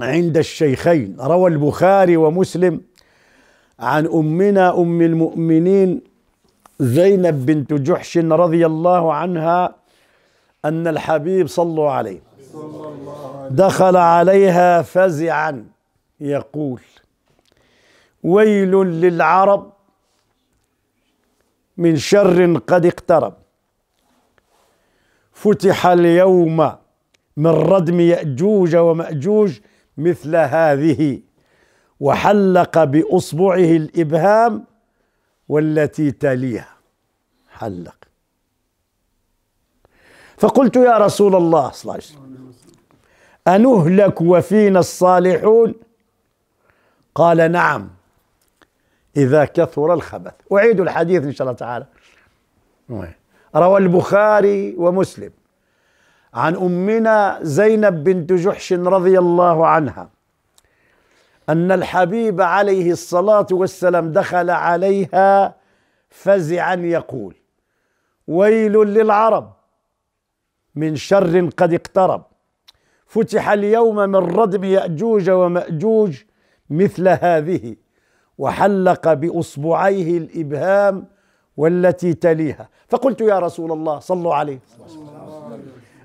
عند الشيخين روى البخاري ومسلم عن امنا ام المؤمنين زينب بنت جحش رضي الله عنها ان الحبيب صلوا عليه دخل عليها فزعا يقول ويل للعرب من شر قد اقترب فتح اليوم من ردم ياجوج وماجوج مثل هذه وحلق باصبعه الابهام والتي تليها حلق فقلت يا رسول الله صلى الله عليه وسلم انهلك وفينا الصالحون قال نعم اذا كثر الخبث اعيد الحديث ان شاء الله تعالى روى البخاري ومسلم عن امنا زينب بنت جحش رضي الله عنها ان الحبيب عليه الصلاه والسلام دخل عليها فزعا يقول ويل للعرب من شر قد اقترب فتح اليوم من ردم ياجوج وماجوج مثل هذه وحلق باصبعيه الابهام والتي تليها فقلت يا رسول الله صلوا عليه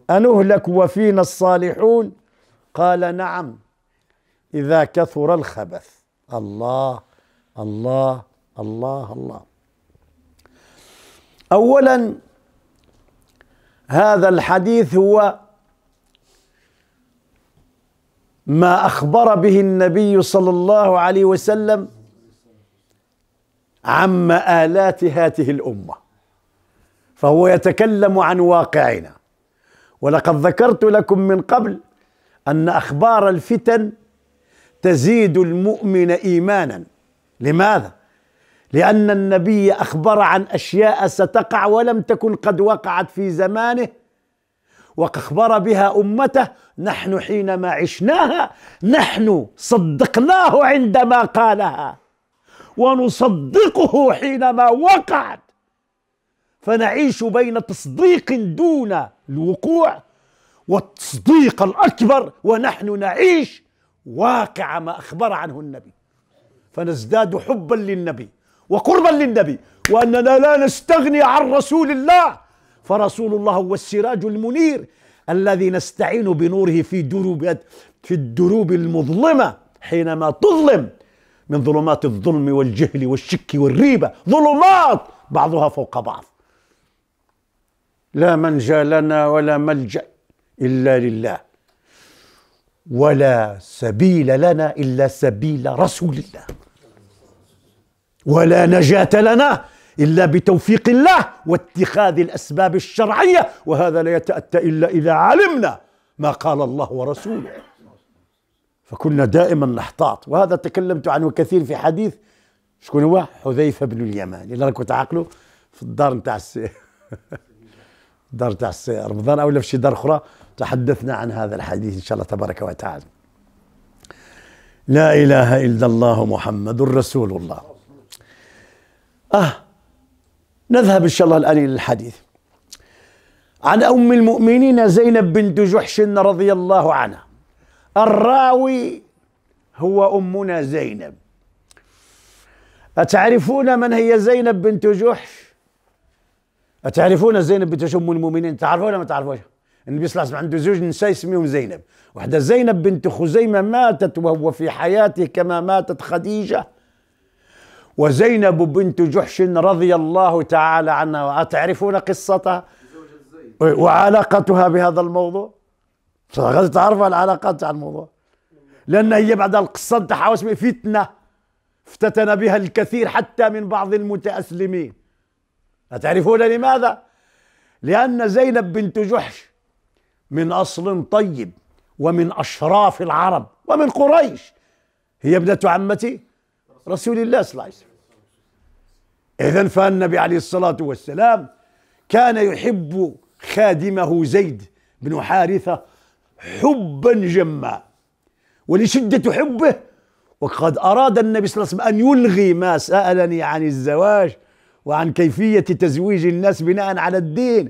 أنهلك وفينا الصالحون قال نعم إذا كثر الخبث الله الله الله الله أولا هذا الحديث هو ما أخبر به النبي صلى الله عليه وسلم عن مآلات هاته الأمة فهو يتكلم عن واقعنا ولقد ذكرت لكم من قبل ان اخبار الفتن تزيد المؤمن ايمانا لماذا لان النبي اخبر عن اشياء ستقع ولم تكن قد وقعت في زمانه واخبر بها امته نحن حينما عشناها نحن صدقناه عندما قالها ونصدقه حينما وقعت فنعيش بين تصديق دون الوقوع والتصديق الأكبر ونحن نعيش واقع ما أخبر عنه النبي فنزداد حبا للنبي وقربا للنبي وأننا لا نستغني عن رسول الله فرسول الله هو السراج المنير الذي نستعين بنوره في دروب في الدروب المظلمة حينما تظلم من ظلمات الظلم والجهل والشك والريبة ظلمات بعضها فوق بعض لا منجى لنا ولا ملجأ إلا لله ولا سبيل لنا إلا سبيل رسول الله ولا نجاة لنا إلا بتوفيق الله واتخاذ الأسباب الشرعية وهذا لا يتأتى إلا إذا علمنا ما قال الله ورسوله فكنا دائما نحتاط وهذا تكلمت عنه كثير في حديث شكون هو حذيفة بن اليمان اللي راكم تعقلوا في الدار نتاع دار تاع رمضان او في شي دار اخرى تحدثنا عن هذا الحديث ان شاء الله تبارك وتعالى لا اله الا الله محمد رسول الله اه نذهب ان شاء الله الان الى الحديث عن ام المؤمنين زينب بنت جحش رضي الله عنها الراوي هو امنا زينب اتعرفون من هي زينب بنت جحش أتعرفون زينب بنت المؤمنين تعرفوها ولا ما تعرفوش النبي صلى الله عليه وسلم عنده زوج نساء يسميهم زينب واحدة زينب بنت خزيمة ماتت وهو في حياته كما ماتت خديجة وزينب بنت جحش رضي الله تعالى عنها أتعرفون قصتها وعلاقتها بهذا الموضوع غادي تعرفوا العلاقات تاع الموضوع لأن هي بعد القصة تاعها فتنة افتتن بها الكثير حتى من بعض المتأسلمين أتعرفون لماذا؟ لأن زينب بنت جحش من أصل طيب ومن أشراف العرب ومن قريش هي ابنة عمة رسول الله صلى الله عليه وسلم إذا فالنبي عليه الصلاة والسلام كان يحب خادمه زيد بن حارثة حبا جما ولشدة حبه وقد أراد النبي صلى الله عليه وسلم أن يلغي ما سألني عن الزواج وعن كيفية تزويج الناس بناء على الدين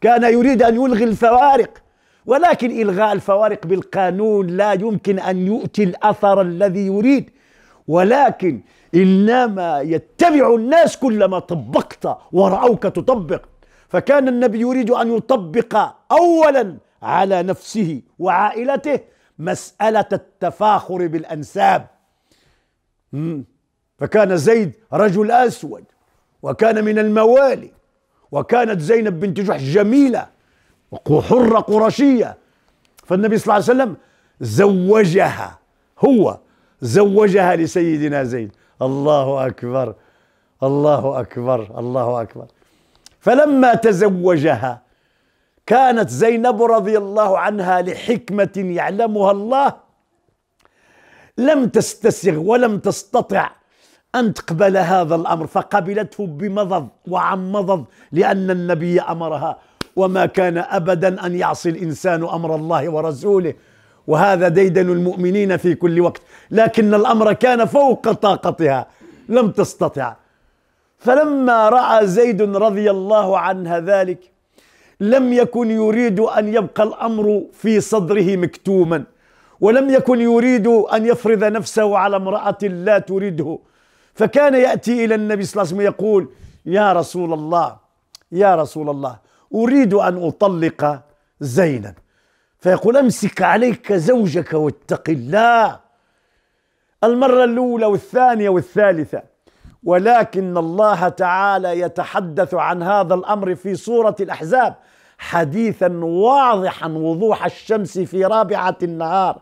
كان يريد أن يلغي الفوارق ولكن إلغاء الفوارق بالقانون لا يمكن أن يؤتي الأثر الذي يريد ولكن إنما يتبع الناس كلما طبقت ورأوك تطبق فكان النبي يريد أن يطبق أولا على نفسه وعائلته مسألة التفاخر بالأنساب فكان زيد رجل أسود وكان من الموالي وكانت زينب بنت جحش جميلة وحرة قرشية فالنبي صلى الله عليه وسلم زوجها هو زوجها لسيدنا زيد الله أكبر الله أكبر الله أكبر فلما تزوجها كانت زينب رضي الله عنها لحكمة يعلمها الله لم تستسغ ولم تستطع أن تقبل هذا الأمر فقبلته بمضض وعن مضض لأن النبي أمرها وما كان أبدا أن يعصي الإنسان أمر الله ورسوله وهذا ديدن المؤمنين في كل وقت لكن الأمر كان فوق طاقتها لم تستطع فلما رأى زيد رضي الله عنها ذلك لم يكن يريد أن يبقى الأمر في صدره مكتوما ولم يكن يريد أن يفرض نفسه على امرأة لا تريده فكان يأتي إلى النبي صلى الله عليه وسلم يقول يا رسول الله يا رسول الله أريد أن أطلق زينب فيقول أمسك عليك زوجك واتق الله المرة الأولى والثانية والثالثة ولكن الله تعالى يتحدث عن هذا الأمر في سورة الأحزاب حديثا واضحا وضوح الشمس في رابعة النهار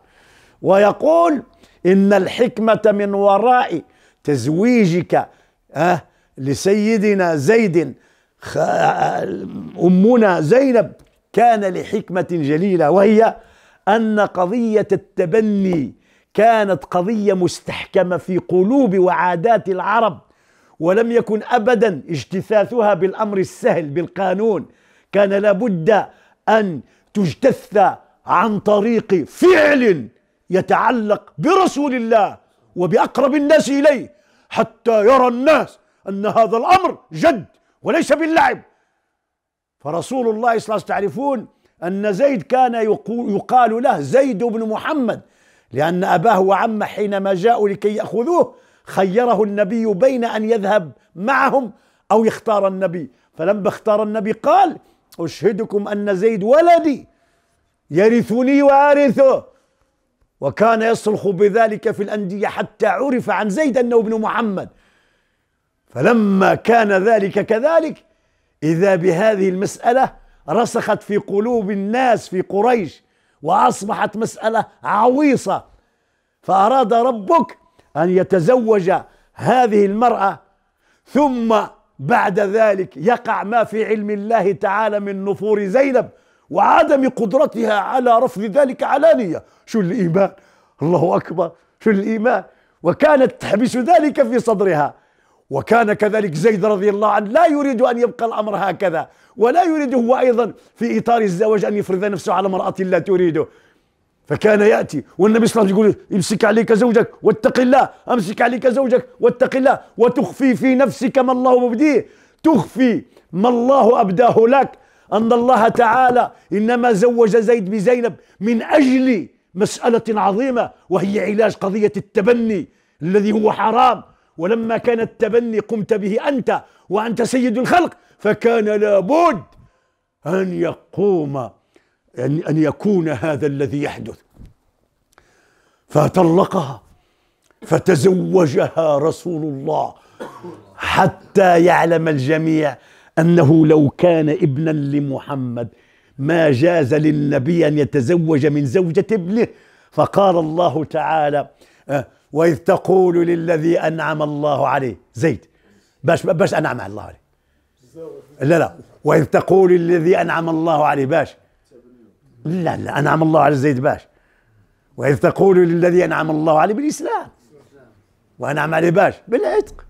ويقول إن الحكمة من وراء تزويجك أه لسيدنا زيد أمنا زينب كان لحكمة جليلة وهي أن قضية التبني كانت قضية مستحكمة في قلوب وعادات العرب ولم يكن أبدا اجتثاثها بالأمر السهل بالقانون كان لابد أن تجتث عن طريق فعل يتعلق برسول الله وبأقرب الناس إليه حتى يرى الناس أن هذا الأمر جد وليس باللعب فرسول الله صلى الله عليه وسلم تعرفون أن زيد كان يقال له زيد بن محمد لأن أباه وعمه حينما جاءوا لكي يأخذوه خيره النبي بين أن يذهب معهم أو يختار النبي فلما اختار النبي قال أشهدكم أن زيد ولدي يرثني وأرثه وكان يصرخ بذلك في الأندية حتى عرف عن زيد أنه ابن محمد فلما كان ذلك كذلك إذا بهذه المسألة رسخت في قلوب الناس في قريش وأصبحت مسألة عويصة فأراد ربك أن يتزوج هذه المرأة ثم بعد ذلك يقع ما في علم الله تعالى من نفور زينب وعدم قدرتها على رفض ذلك علانية شو الإيمان الله أكبر شو الإيمان وكانت تحبس ذلك في صدرها وكان كذلك زيد رضي الله عنه لا يريد أن يبقى الأمر هكذا ولا يريد هو أيضا في إطار الزواج أن يفرض نفسه على امرأة لا تريده فكان يأتي والنبي صلى الله عليه وسلم يقول امسك عليك زوجك واتق الله امسك عليك زوجك واتق الله وتخفي في نفسك ما الله مبديه تخفي ما الله أبداه لك أن الله تعالى إنما زوج زيد بزينب من أجل مسألة عظيمة وهي علاج قضية التبني الذي هو حرام ولما كان التبني قمت به أنت وأنت سيد الخلق فكان لابد أن يقوم أن, أن يكون هذا الذي يحدث فطلقها فتزوجها رسول الله حتى يعلم الجميع أنه لو كان ابنا لمحمد ما جاز للنبي أن يتزوج من زوجة ابنه فقال الله تعالى أه، وإذ تقول للذي أنعم الله عليه زيد باش باش أنعم الله عليه لا لا وإذ تقول للذي أنعم الله عليه باش لا لا أنعم الله على زيد باش وإذ تقول للذي أنعم الله عليه بالإسلام وأنعم عليه باش بالعتق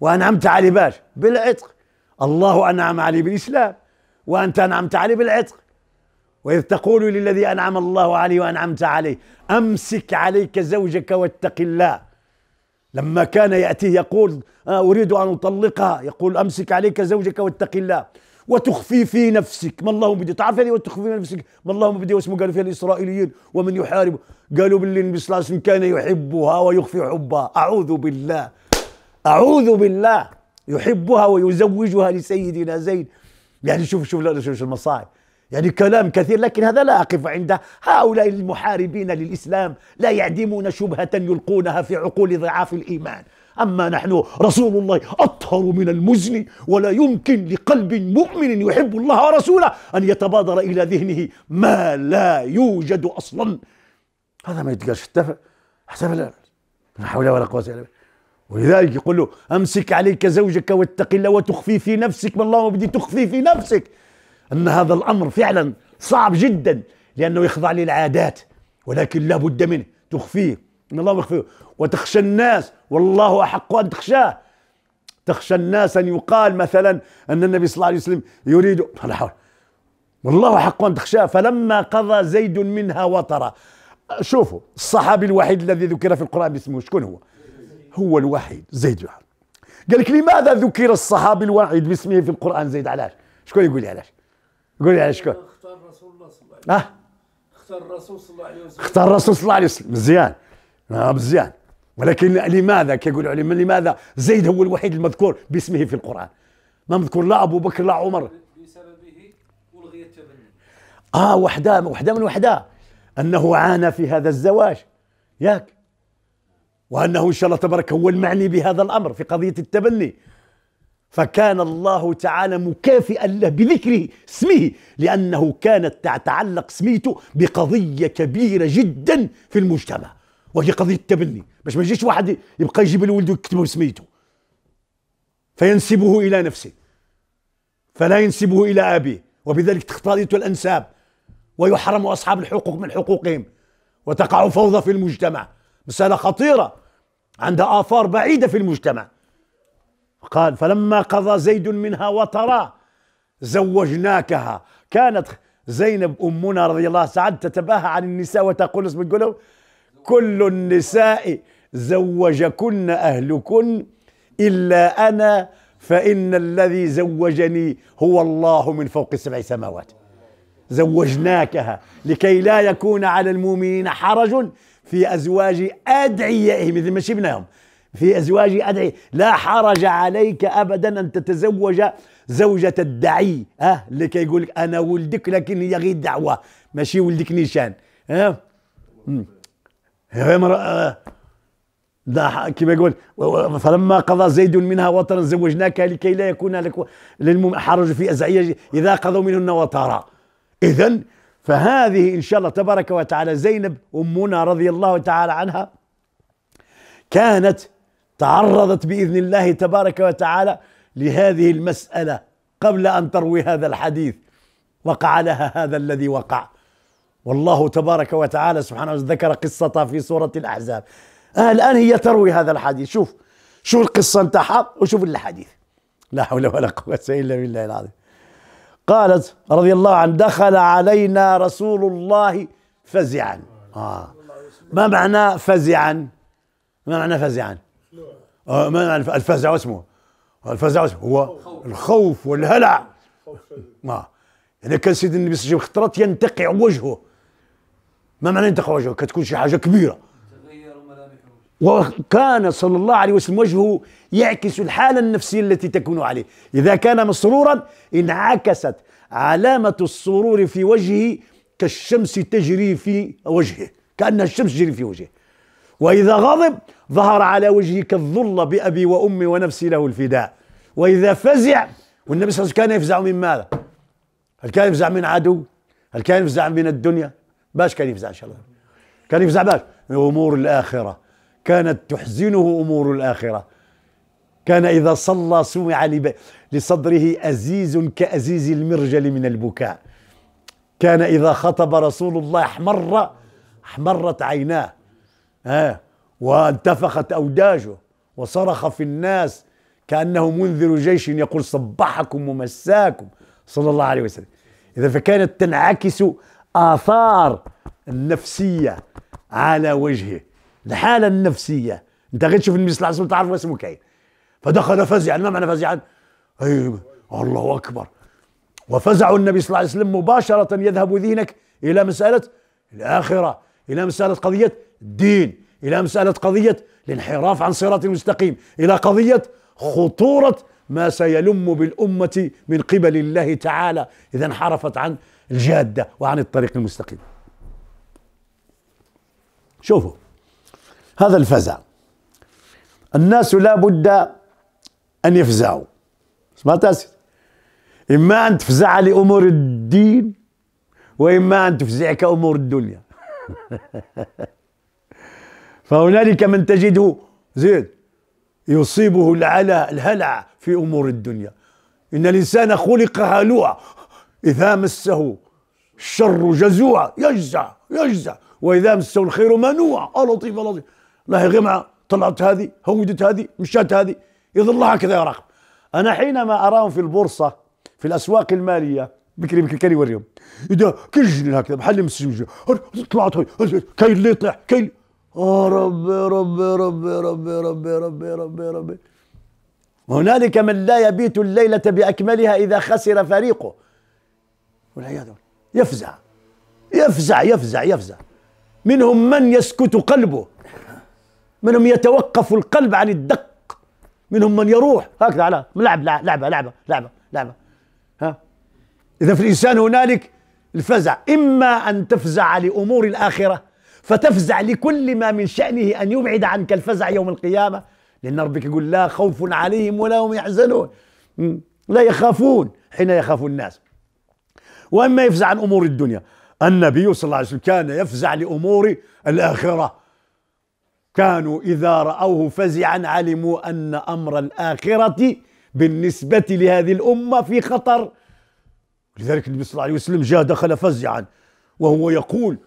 وأنعمت عليه باش بالعتق الله أنعم علي بالإسلام وأنت أنعمت علي بالعتق وإذ تقول للذي أنعم الله علي وأنعمت عليه أمسك عليك زوجك واتق الله لما كان يأتيه يقول آه، أريد أن أطلقها يقول أمسك عليك زوجك واتق الله وتخفي في نفسك ما الله بدي تعرف هذه وتخفي في نفسك ما الله بدي واسمه قالوا فيها الإسرائيليين ومن يحارب قالوا باللي النبي صلى الله عليه وسلم كان يحبها ويخفي حبها أعوذ بالله أعوذ بالله يحبها ويزوجها لسيدنا زيد يعني شوف شوف شوف المصائب يعني كلام كثير لكن هذا لا أقف عنده هؤلاء المحاربين للإسلام لا يعدمون شبهة يلقونها في عقول ضعاف الإيمان أما نحن رسول الله أطهر من المزن ولا يمكن لقلب مؤمن يحب الله ورسوله أن يتبادر إلى ذهنه ما لا يوجد أصلا هذا ما يتقالش اتفق حسب لا حول ولا قوة إلا بالله ولذلك يقول له امسك عليك زوجك واتق الله وتخفي في نفسك ما الله بدي تخفي في نفسك ان هذا الامر فعلا صعب جدا لانه يخضع للعادات ولكن لا بد منه تخفيه ان الله يخفيه وتخشى الناس والله احق ان تخشاه تخشى الناس ان يقال مثلا ان النبي صلى الله عليه وسلم يريد لا حول والله حق ان تخشاه فلما قضى زيد منها وطرا شوفوا الصحابي الوحيد الذي ذكر في القران باسمه شكون هو؟ هو الوحيد زيد بن جهر قال لك لماذا ذكر الصحابي الواحد باسمه في القران زيد علاش شكون يقول لي علاش قول لي علاش شكون اختار رسول الله صلى الله عليه وسلم اختار الرسول صلى الله عليه وسلم اختار الرسول صلى الله عليه وسلم مزيان آه مزيان ولكن لماذا كيقولوا عليه لماذا زيد هو الوحيد المذكور باسمه في القران ما مذكور لا ابو بكر لا عمر بسببه الغي التبني اه وحده وحده من وحده انه عانى في هذا الزواج ياك وأنه إن شاء الله تبارك هو المعني بهذا الأمر في قضية التبني فكان الله تعالى مكافئا له بذكره اسمه لأنه كانت تتعلق سميته بقضية كبيرة جدا في المجتمع وهي قضية التبني باش ما يجيش واحد يبقى يجيب لولده يكتبه سميته فينسبه إلى نفسه فلا ينسبه إلى أبيه وبذلك تختلط الأنساب ويحرم أصحاب الحقوق من حقوقهم وتقع فوضى في المجتمع مسألة خطيرة عندها آثار بعيدة في المجتمع قال فلما قضى زيد منها وترى زوجناكها كانت زينب أمنا رضي الله سعد تتباهى عن النساء وتقول اسم تقول كل النساء زوجكن أهلكن إلا أنا فإن الذي زوجني هو الله من فوق السبع سماوات زوجناكها لكي لا يكون على المؤمنين حرج في أزواج أدعيائهم اذا ما شفناهم في أزواج أدعي لا حرج عليك أبدا أن تتزوج زوجة الدعي أه لكي يقول لك أنا ولدك لكن هي غير دعوة ماشي ولدك نيشان أه امرأة لا كما يقول فلما قضى زيد منها وطرا زوجناك لكي لا يكون لك للمحرج حرج في أزعية إذا قضوا منهن وطرا إذا فهذه إن شاء الله تبارك وتعالى زينب أمنا رضي الله تعالى عنها كانت تعرضت بإذن الله تبارك وتعالى لهذه المسألة قبل أن تروي هذا الحديث وقع لها هذا الذي وقع والله تبارك وتعالى سبحانه وتعالى ذكر قصتها في سورة الأحزاب آه الآن هي تروي هذا الحديث شوف شوف القصة نتاعها وشوف الحديث لا حول ولا قوة إلا بالله العظيم قالت رضي الله عنه دخل علينا رسول الله فزعا آه. ما معنى فزعا ما معنى فزعا آه ما معنى الفزع واسمه الفزع واسمه هو الخوف والهلع آه. يعني كان سيدنا النبي صلى الله عليه وسلم خطرات ينتقع وجهه ما معنى ينتقع وجهه كتكون شي حاجه كبيره وكان صلى الله عليه وسلم وجهه يعكس الحالة النفسية التي تكون عليه إذا كان مسرورا انعكست علامة السرور في وجهه كالشمس تجري في وجهه كأن الشمس تجري في وجهه وإذا غضب ظهر على وجهه كالظل بأبي وأمي ونفسي له الفداء وإذا فزع والنبي صلى الله عليه وسلم كان يفزع من ماذا؟ هل كان يفزع من عدو؟ هل كان يفزع من الدنيا؟ باش كان يفزع إن شاء الله كان يفزع باش من أمور الآخرة كانت تحزنه أمور الآخرة كان إذا صلى سمع لصدره أزيز كأزيز المرجل من البكاء كان إذا خطب رسول الله احمر احمرت عيناه آه وانتفخت أوداجه وصرخ في الناس كأنه منذر جيش يقول صبحكم ومساكم صلى الله عليه وسلم إذا فكانت تنعكس آثار النفسية على وجهه الحالة النفسية أنت غير تشوف النبي صلى الله عليه وسلم تعرف اسمه كاين فدخل فزعا ما معنى فزعا أيوة. الله أكبر وفزع النبي صلى الله عليه وسلم مباشرة يذهب ذهنك إلى مسألة الآخرة إلى مسألة قضية الدين إلى مسألة قضية الانحراف عن صراط المستقيم إلى قضية خطورة ما سيلم بالأمة من قبل الله تعالى إذا انحرفت عن الجادة وعن الطريق المستقيم شوفوا هذا الفزع الناس لا بد أن يفزعوا سمعت أسد إما أن تفزع لأمور الدين وإما أن تفزعك أمور الدنيا فهنالك من تجده زيد يصيبه العلا الهلع في أمور الدنيا إن الإنسان خلق هلوعا إذا مسه الشر جزوعا يجزع يجزع وإذا مسه الخير منوعا لطيف لطيف الله غمعة طلعت هذه هودت هذه مشات هذه يظل هكذا يا رقم انا حينما اراهم في البورصه في الاسواق الماليه بكري بكري كان يوريهم اذا كل جنين هكذا محل مسجون طلعت كي اللي يطيح كي اه ربي ربي ربي ربي ربي ربي ربي ربي هنالك من لا يبيت الليلة بأكملها إذا خسر فريقه والعياذ بالله يفزع يفزع يفزع يفزع منهم من يسكت قلبه منهم يتوقف القلب عن الدق منهم من يروح هكذا على لعب لعبة لعبة لعبة لعبة ها إذا في الإنسان هنالك الفزع إما أن تفزع لأمور الآخرة فتفزع لكل ما من شأنه أن يبعد عنك الفزع يوم القيامة لأن ربك يقول لا خوف عليهم ولا هم يحزنون لا يخافون حين يخاف الناس وأما يفزع عن أمور الدنيا النبي صلى الله عليه وسلم كان يفزع لأمور الآخرة كانوا إذا رأوه فزعا علموا أن أمر الآخرة بالنسبة لهذه الأمة في خطر لذلك النبي صلى الله عليه وسلم جاء دخل فزعا وهو يقول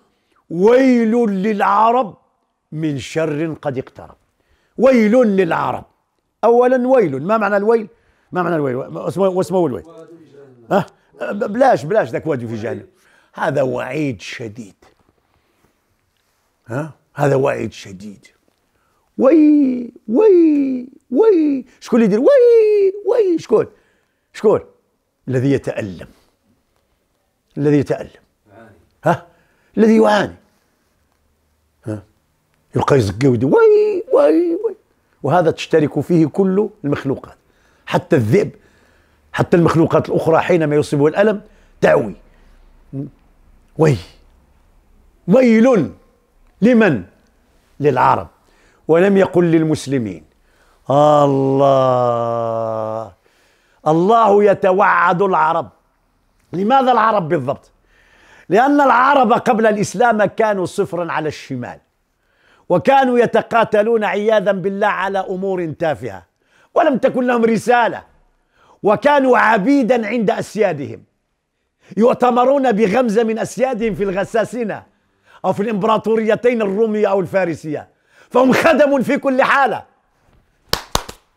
ويل للعرب من شر قد اقترب ويل للعرب أولا ويل ما معنى الويل؟ ما معنى الويل؟ واسمه الويل أه؟ بلاش بلاش ذاك وادي في جهنم هذا وعيد شديد ها؟ هذا وعيد شديد وي وي وي شكون اللي يدير وي وي شكون شكون الذي يتألم الذي يتألم ها الذي يعاني ها يلقى يزقي ويدير وي وي وي وهذا تشترك فيه كل المخلوقات حتى الذئب حتى المخلوقات الأخرى حينما يصيبه الألم تعوي وي ويل لمن للعرب ولم يقل للمسلمين الله الله يتوعد العرب لماذا العرب بالضبط لان العرب قبل الاسلام كانوا صفرا على الشمال وكانوا يتقاتلون عياذا بالله على امور تافهه ولم تكن لهم رساله وكانوا عبيدا عند اسيادهم يؤتمرون بغمزه من اسيادهم في الغساسنه او في الامبراطوريتين الروميه او الفارسيه فهم خدم في كل حالة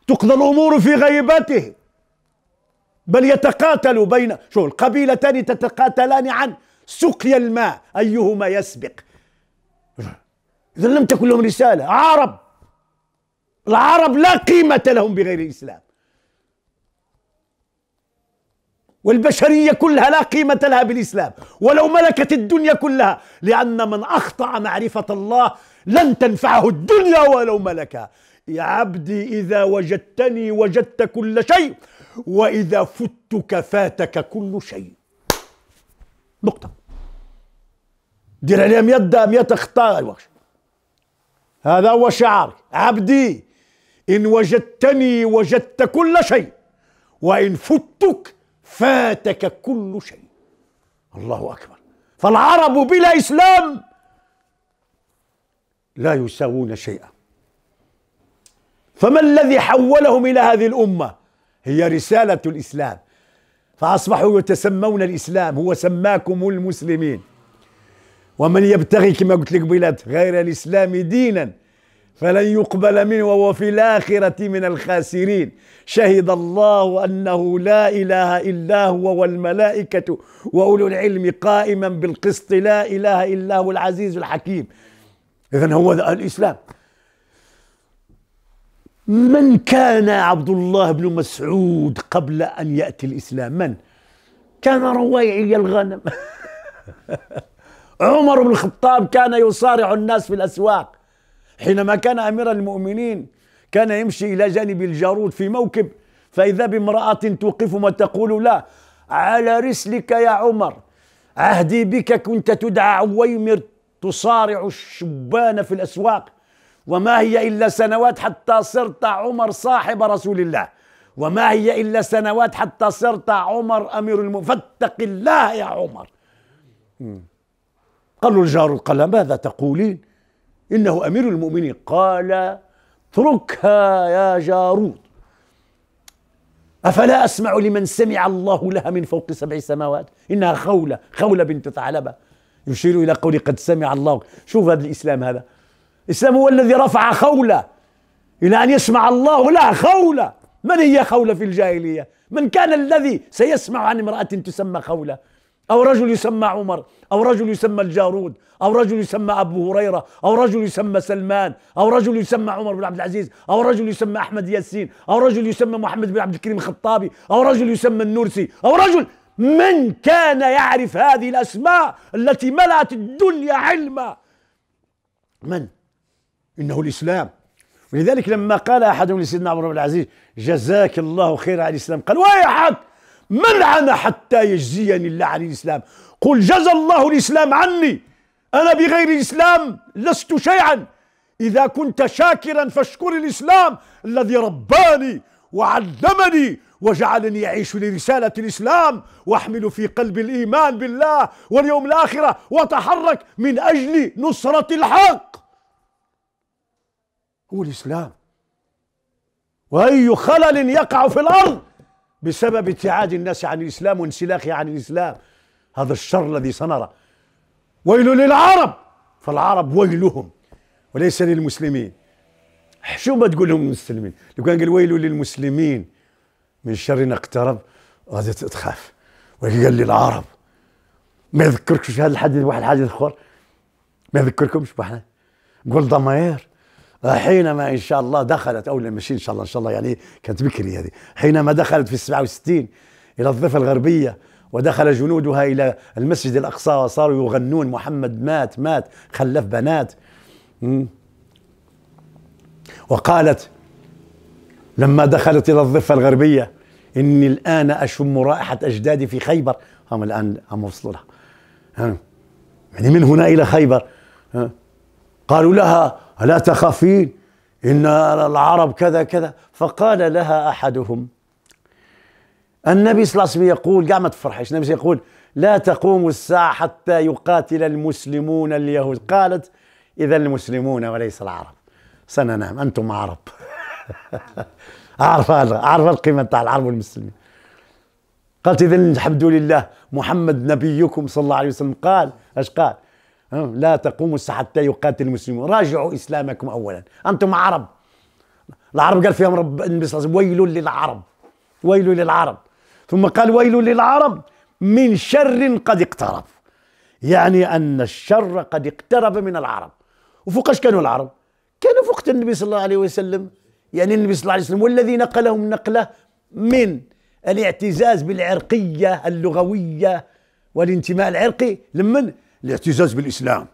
تقضى الأمور في غيبته بل يتقاتل بين شو القبيلتان تتقاتلان عن سقيا الماء أيهما يسبق إذا لم تكن لهم رسالة عرب العرب لا قيمة لهم بغير الإسلام والبشرية كلها لا قيمة لها بالإسلام ولو ملكت الدنيا كلها لأن من أخطأ معرفة الله لن تنفعه الدنيا ولو ملكها يا عبدي إذا وجدتني وجدت كل شيء وإذا فتك فاتك كل شيء نقطة دير عليهم يد مئة خطا هذا هو شعاري عبدي إن وجدتني وجدت كل شيء وإن فتك فاتك كل شيء الله أكبر فالعرب بلا إسلام لا يساوون شيئا فما الذي حولهم الى هذه الامه هي رساله الاسلام فاصبحوا يتسمون الاسلام هو سماكم المسلمين ومن يبتغي كما قلت لك بلاد غير الاسلام دينا فلن يقبل منه وهو في الآخرة من الخاسرين شهد الله أنه لا إله إلا هو والملائكة وأولو العلم قائما بالقسط لا إله إلا هو العزيز الحكيم إذا هو الإسلام من كان عبد الله بن مسعود قبل أن يأتي الإسلام من؟ كان رويعي الغنم عمر بن الخطاب كان يصارع الناس في الأسواق حينما كان أمير المؤمنين كان يمشي إلى جانب الجارود في موكب فإذا بامرأة توقف وتقول لا على رسلك يا عمر عهدي بك كنت تدعى عويمر تصارع الشبان في الأسواق وما هي إلا سنوات حتى صرت عمر صاحب رسول الله وما هي إلا سنوات حتى صرت عمر أمير المؤمنين فاتق الله يا عمر قالوا الجار القلم ماذا تقولين إنه أمير المؤمنين قال اتركها يا جارود أفلا أسمع لمن سمع الله لها من فوق سبع سماوات إنها خولة خولة بنت ثعلبة يشير إلى قول قد سمع الله شوف هذا الإسلام هذا الإسلام هو الذي رفع خولة إلى أن يسمع الله لا خولة من هي خولة في الجاهلية من كان الذي سيسمع عن امرأة تسمى خولة أو رجل يسمى عمر أو رجل يسمى الجارود أو رجل يسمى أبو هريرة أو رجل يسمى سلمان أو رجل يسمى عمر بن عبد العزيز أو رجل يسمى أحمد ياسين أو رجل يسمى محمد بن عبد الكريم الخطابي أو رجل يسمى النورسي أو رجل من كان يعرف هذه الأسماء التي ملأت الدنيا علما من؟ إنه الإسلام ولذلك لما قال أحدهم لسيدنا عمر بن العزيز جزاك الله خير على الإسلام قال ويحك من أنا حتى يجزيني الله عن الإسلام قل جزى الله الإسلام عني أنا بغير الإسلام لست شيئا إذا كنت شاكرا فاشكر الإسلام الذي رباني وعلمني وجعلني أعيش لرسالة الإسلام وأحمل في قلبي الإيمان بالله واليوم الآخرة وأتحرك من أجل نصرة الحق هو الإسلام وأي خلل يقع في الأرض بسبب ابتعاد الناس عن الإسلام وانسلاخه عن الإسلام هذا الشر الذي سنرى ويل للعرب فالعرب ويلهم وليس للمسلمين شو ما تقول لهم المسلمين لو كان قال ويل للمسلمين من شرنا اقترب غادي تخاف ولكن قال لي العرب ما يذكركش في هذا الحديث واحد الحديث اخر ما يذكركمش بواحد قول ضمير حينما ان شاء الله دخلت او ماشي ان شاء الله ان شاء الله يعني كانت بكري هذه حينما دخلت في 67 الى الضفه الغربيه ودخل جنودها الى المسجد الاقصى وصاروا يغنون محمد مات مات خلف بنات وقالت لما دخلت إلى الضفة الغربية إني الآن أشم رائحة أجدادي في خيبر هم الآن هم وصلوا لها يعني من هنا إلى خيبر قالوا لها ألا تخافين إن العرب كذا كذا فقال لها أحدهم النبي صلى الله عليه وسلم يقول قاع ما تفرحش النبي يقول لا تقوم الساعة حتى يقاتل المسلمون اليهود قالت إذا المسلمون وليس العرب سننام أنتم عرب اعرف اعرف القيمه نتاع العرب والمسلمين قالت اذا الحمد لله محمد نبيكم صلى الله عليه وسلم قال اش قال لا تقوم الساعه حتى يقاتل المسلمون راجعوا اسلامكم اولا انتم عرب العرب قال فيهم رب النبي صلى الله عليه وسلم ويل للعرب ويل للعرب ثم قال ويل للعرب من شر قد اقترب يعني ان الشر قد اقترب من العرب وفوقاش كانوا العرب كانوا في وقت النبي صلى الله عليه وسلم يعني النبي صلى الله عليه وسلم والذي نقلهم نقله من الاعتزاز بالعرقيه اللغويه والانتماء العرقي لمن الاعتزاز بالاسلام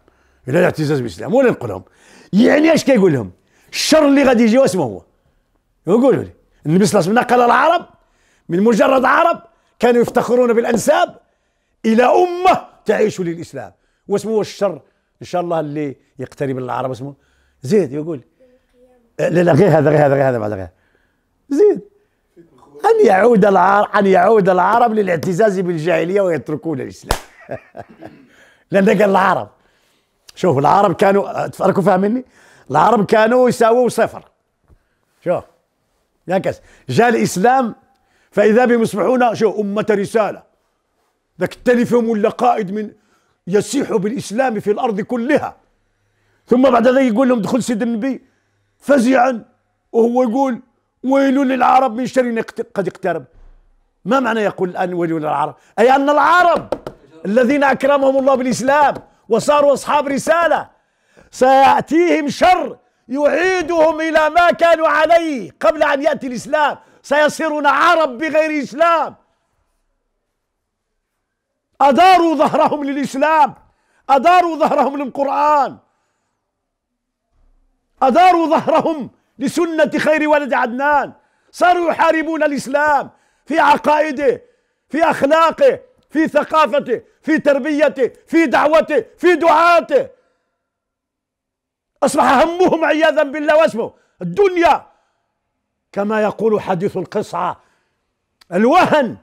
الى الاعتزاز بالاسلام ولا نقلهم يعني اش كيقول لهم الشر اللي غادي يجي واسمه هو يقولوا لي النبي صلى الله عليه وسلم نقل العرب من مجرد عرب كانوا يفتخرون بالانساب الى امه تعيش للاسلام واسمه الشر ان شاء الله اللي يقترب العرب اسمه زيد يقول لا لا غير هذا غير هذا غير هذا بعد غير زيد أن يعود العرب أن يعود العرب للاعتزاز بالجاهلية ويتركون الإسلام لأن قال العرب شوف العرب كانوا تفرقوا فاهميني العرب كانوا يساووا صفر شوف ينكس جاء الإسلام فإذا بهم يصبحون شوف أمة رسالة ذاك التلفهم ولا قائد من يسيح بالإسلام في الأرض كلها ثم بعد ذلك يقول لهم دخل سيد النبي فزعا وهو يقول ويل للعرب من شر قد اقترب ما معنى يقول الآن ويل للعرب أي أن العرب الذين أكرمهم الله بالإسلام وصاروا أصحاب رسالة سيأتيهم شر يعيدهم إلى ما كانوا عليه قبل أن يأتي الإسلام سيصيرون عرب بغير إسلام أداروا ظهرهم للإسلام أداروا ظهرهم للقرآن أداروا ظهرهم لسنة خير ولد عدنان صاروا يحاربون الإسلام في عقائده في أخلاقه في ثقافته في تربيته في دعوته في دعاته أصبح همهم عياذا بالله واسمه الدنيا كما يقول حديث القصعة الوهن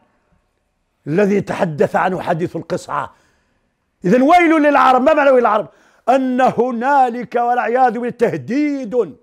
الذي تحدث عنه حديث القصعة إذا ويل للعرب ما معنى ويل العرب أن هنالك والعياذ بالله تهديد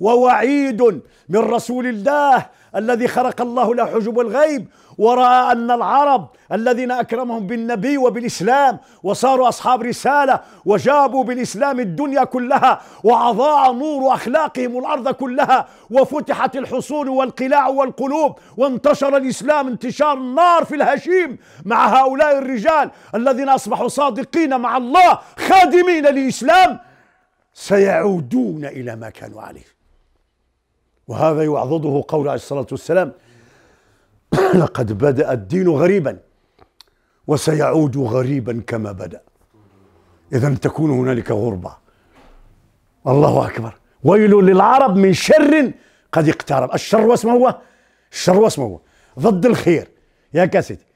ووعيد من رسول الله الذي خرق الله له حجب الغيب ورأى أن العرب الذين أكرمهم بالنبي وبالإسلام وصاروا أصحاب رسالة وجابوا بالإسلام الدنيا كلها وأضاع نور أخلاقهم الأرض كلها وفتحت الحصون والقلاع والقلوب وانتشر الإسلام انتشار النار في الهشيم مع هؤلاء الرجال الذين أصبحوا صادقين مع الله خادمين للإسلام سيعودون إلى ما كانوا عليه وهذا يعضده قول عليه الصلاة والسلام لقد بدأ الدين غريبا وسيعود غريبا كما بدأ إذا تكون هنالك غربة الله أكبر ويل للعرب من شر قد اقترب الشر واسمه هو الشر واسمه هو ضد الخير يا كاسيدي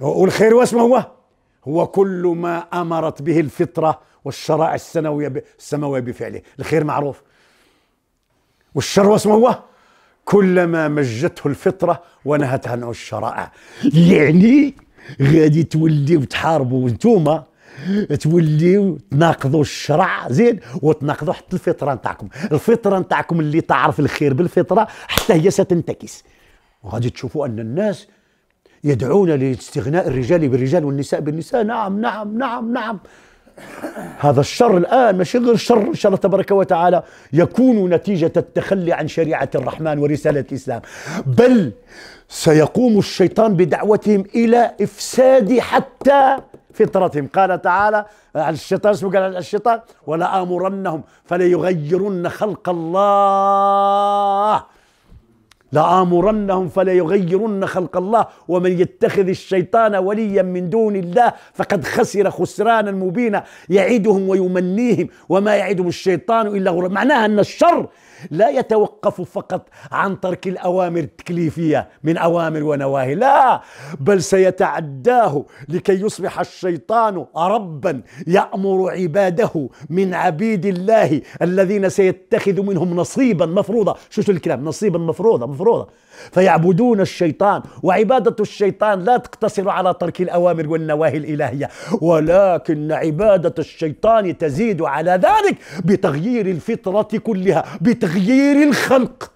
والخير واسمه هو هو كل ما أمرت به الفطرة والشرائع السنوية السماوية بفعله الخير معروف والشر واسمه هو كلما مجته الفطرة ونهت عنه الشرائع يعني غادي توليو تحاربوا نتوما توليو تناقضوا الشرع زين وتناقضوا حتى الفطره نتاعكم الفطره نتاعكم اللي تعرف الخير بالفطره حتى هي ستنتكس وغادي تشوفوا ان الناس يدعون لاستغناء الرجال بالرجال والنساء بالنساء نعم نعم نعم نعم هذا الشر الآن مش غير شر إن شاء الله تبارك وتعالى يكون نتيجة التخلي عن شريعة الرحمن ورسالة الإسلام بل سيقوم الشيطان بدعوتهم إلى إفساد حتى فطرتهم قال تعالى عن الشيطان اسمه قال عن الشيطان ولآمرنهم فليغيرن خلق الله لآمرنهم فلا يغيرن خلق الله ومن يتخذ الشيطان وليا من دون الله فقد خسر خسرانا مبينا يعدهم ويمنيهم وما يعدهم الشيطان إلا غرورا معناها أن الشر لا يتوقف فقط عن ترك الأوامر التكليفية من أوامر ونواهي لا بل سيتعداه لكي يصبح الشيطان ربا يأمر عباده من عبيد الله الذين سيتخذ منهم نصيبا مفروضا شو شو الكلام نصيبا مفروضة مفروضة فيعبدون الشيطان وعبادة الشيطان لا تقتصر على ترك الأوامر والنواهي الإلهية ولكن عبادة الشيطان تزيد على ذلك بتغيير الفطرة كلها بتغيير الخلق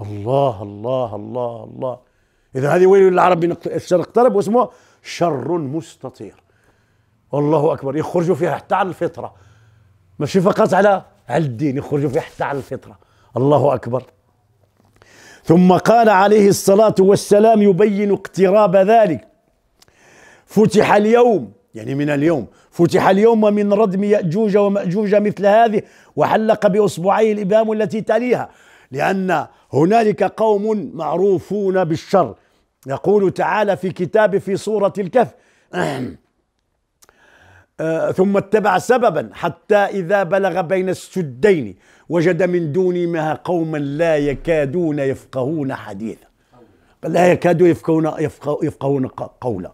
الله الله الله الله إذا هذه ويل العرب الشرق اقترب واسمه شر مستطير الله أكبر يخرجوا فيها حتى على الفطرة ماشي فقط على على الدين يخرجوا فيها حتى على الفطرة الله أكبر ثم قال عليه الصلاة والسلام يبين اقتراب ذلك فتح اليوم يعني من اليوم فتح اليوم من ردم يأجوج ومأجوج مثل هذه وحلق بأصبعي الإبهام التي تليها لأن هنالك قوم معروفون بالشر يقول تعالى في كتابه في سورة الكهف آه، ثم اتبع سببا حتى إذا بلغ بين السدين وجد من دونهما قوما لا يكادون يفقهون حديثا لا يكادوا يفقهون يفقهون قولا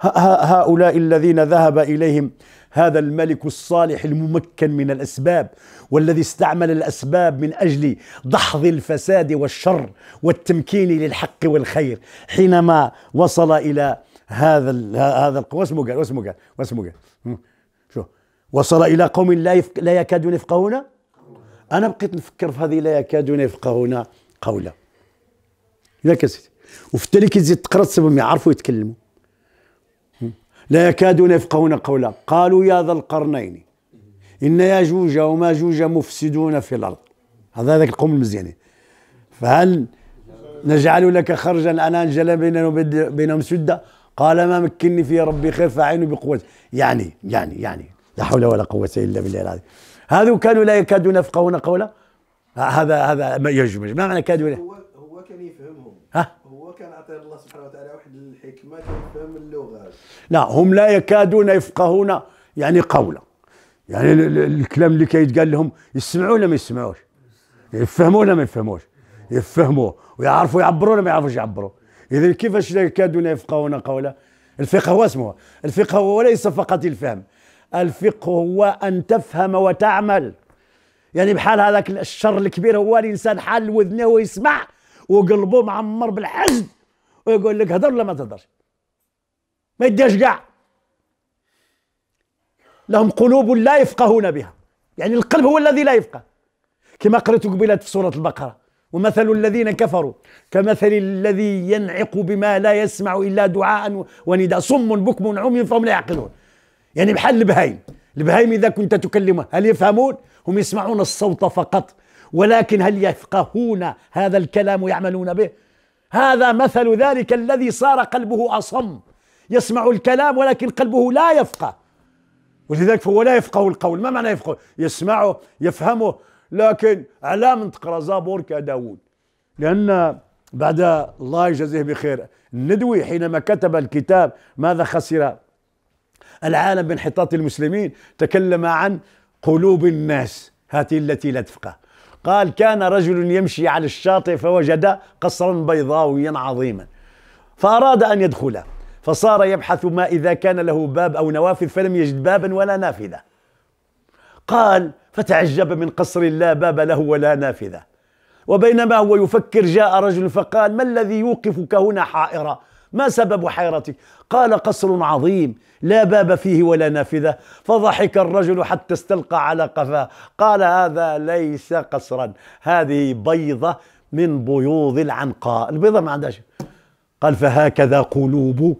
هؤلاء الذين ذهب اليهم هذا الملك الصالح الممكن من الاسباب والذي استعمل الاسباب من اجل دحض الفساد والشر والتمكين للحق والخير حينما وصل الى هذا هذا واسمه قال واسمه قال واسمه قال شو وصل الى قوم لا يفق لا يكادون يفقهون انا بقيت نفكر في هذه لا يكادون يفقهون قولا ياك سيدي وفي كي تزيد تقرا تسبهم يعرفوا يتكلموا لا يكادون يفقهون قولا قالوا يا ذا القرنين ان ياجوج وماجوج مفسدون في الارض هذا هذاك القوم المزيانين فهل نجعل لك خرجا ان انجل بيننا وبينهم سده قال ما مكني في ربي خير فاعينوا بقوة يعني يعني يعني لا حول ولا قوه الا بالله العظيم هذو كانوا لا يكادون يفقهون قولا هذا هذا ما يجمج ما معنى كادوا هو هو كان يفهمهم ها هو كان عطى الله سبحانه وتعالى واحد الحكمه يفهم اللغه لا هم لا يكادون يفقهون يعني قولا يعني الكلام اللي كيتقال لهم يسمعوا ولا ما يسمعوش يفهموا ولا ما يفهموش يفهموا ويعرفوا يعبروا ولا ما يعرفوش يعبروا اذا كيفاش لا يكادون يفقهون قولا الفقه هو اسمه الفقه هو ليس فقط الفهم الفقه هو أن تفهم وتعمل يعني بحال هذاك الشر الكبير هو الإنسان حال وذنه ويسمع وقلبه معمر بالحزن ويقول لك هدر ولا ما تهدرش ما يديش كاع لهم قلوب لا يفقهون بها يعني القلب هو الذي لا يفقه كما قرأت قبيلة في سورة البقرة ومثل الذين كفروا كمثل الذي ينعق بما لا يسمع إلا دعاء ونداء صم بكم عمي فهم لا يعقلون يعني بحال البهايم البهايم إذا كنت تكلمه هل يفهمون هم يسمعون الصوت فقط ولكن هل يفقهون هذا الكلام ويعملون به هذا مثل ذلك الذي صار قلبه أصم يسمع الكلام ولكن قلبه لا يفقه ولذلك فهو لا يفقه القول ما معنى يفقه يسمعه يفهمه لكن على من تقرا زابور كداود لأن بعد الله يجزيه بخير الندوي حينما كتب الكتاب ماذا خسر العالم بانحطاط المسلمين تكلم عن قلوب الناس هاته التي لا تفقه قال كان رجل يمشي على الشاطئ فوجد قصرا بيضاويا عظيما فأراد أن يدخله فصار يبحث ما إذا كان له باب أو نوافذ فلم يجد بابا ولا نافذة قال فتعجب من قصر لا باب له ولا نافذة وبينما هو يفكر جاء رجل فقال ما الذي يوقفك هنا حائرة ما سبب حيرتك قال قصر عظيم لا باب فيه ولا نافذة فضحك الرجل حتى استلقى على قفاه قال هذا ليس قصرا هذه بيضة من بيوض العنقاء البيضة ما عندهاش قال فهكذا قلوب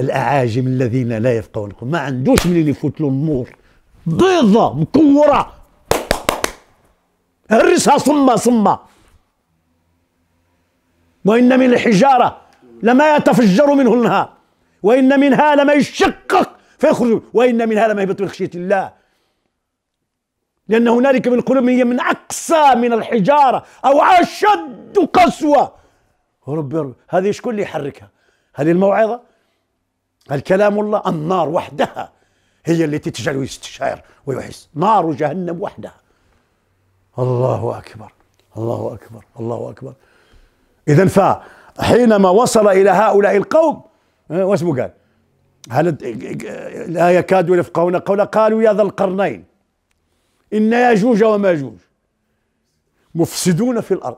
الأعاجم الذين لا يفقهون ما عندوش من اللي يفوت له النور بيضة مكورة هرسها صمة صمة وإن من الحجارة لما يتفجر منه النهار وإن منها لما يشقق فيخرج وإن منها لما يهبط من خشية الله لأن هنالك من القلوب هي من أقسى من الحجارة أو أشد قسوة رب هذه شكون اللي يحركها؟ هذه الموعظة؟ الكلام الله؟ النار وحدها هي اللي تجعله يستشعر ويحس نار جهنم وحدها الله أكبر الله أكبر الله أكبر إذا ف حينما وصل إلى هؤلاء القوم واسمه قال هل لا يكاد يفقهون قولا قالوا يا ذا القرنين إن ياجوج وماجوج مفسدون في الأرض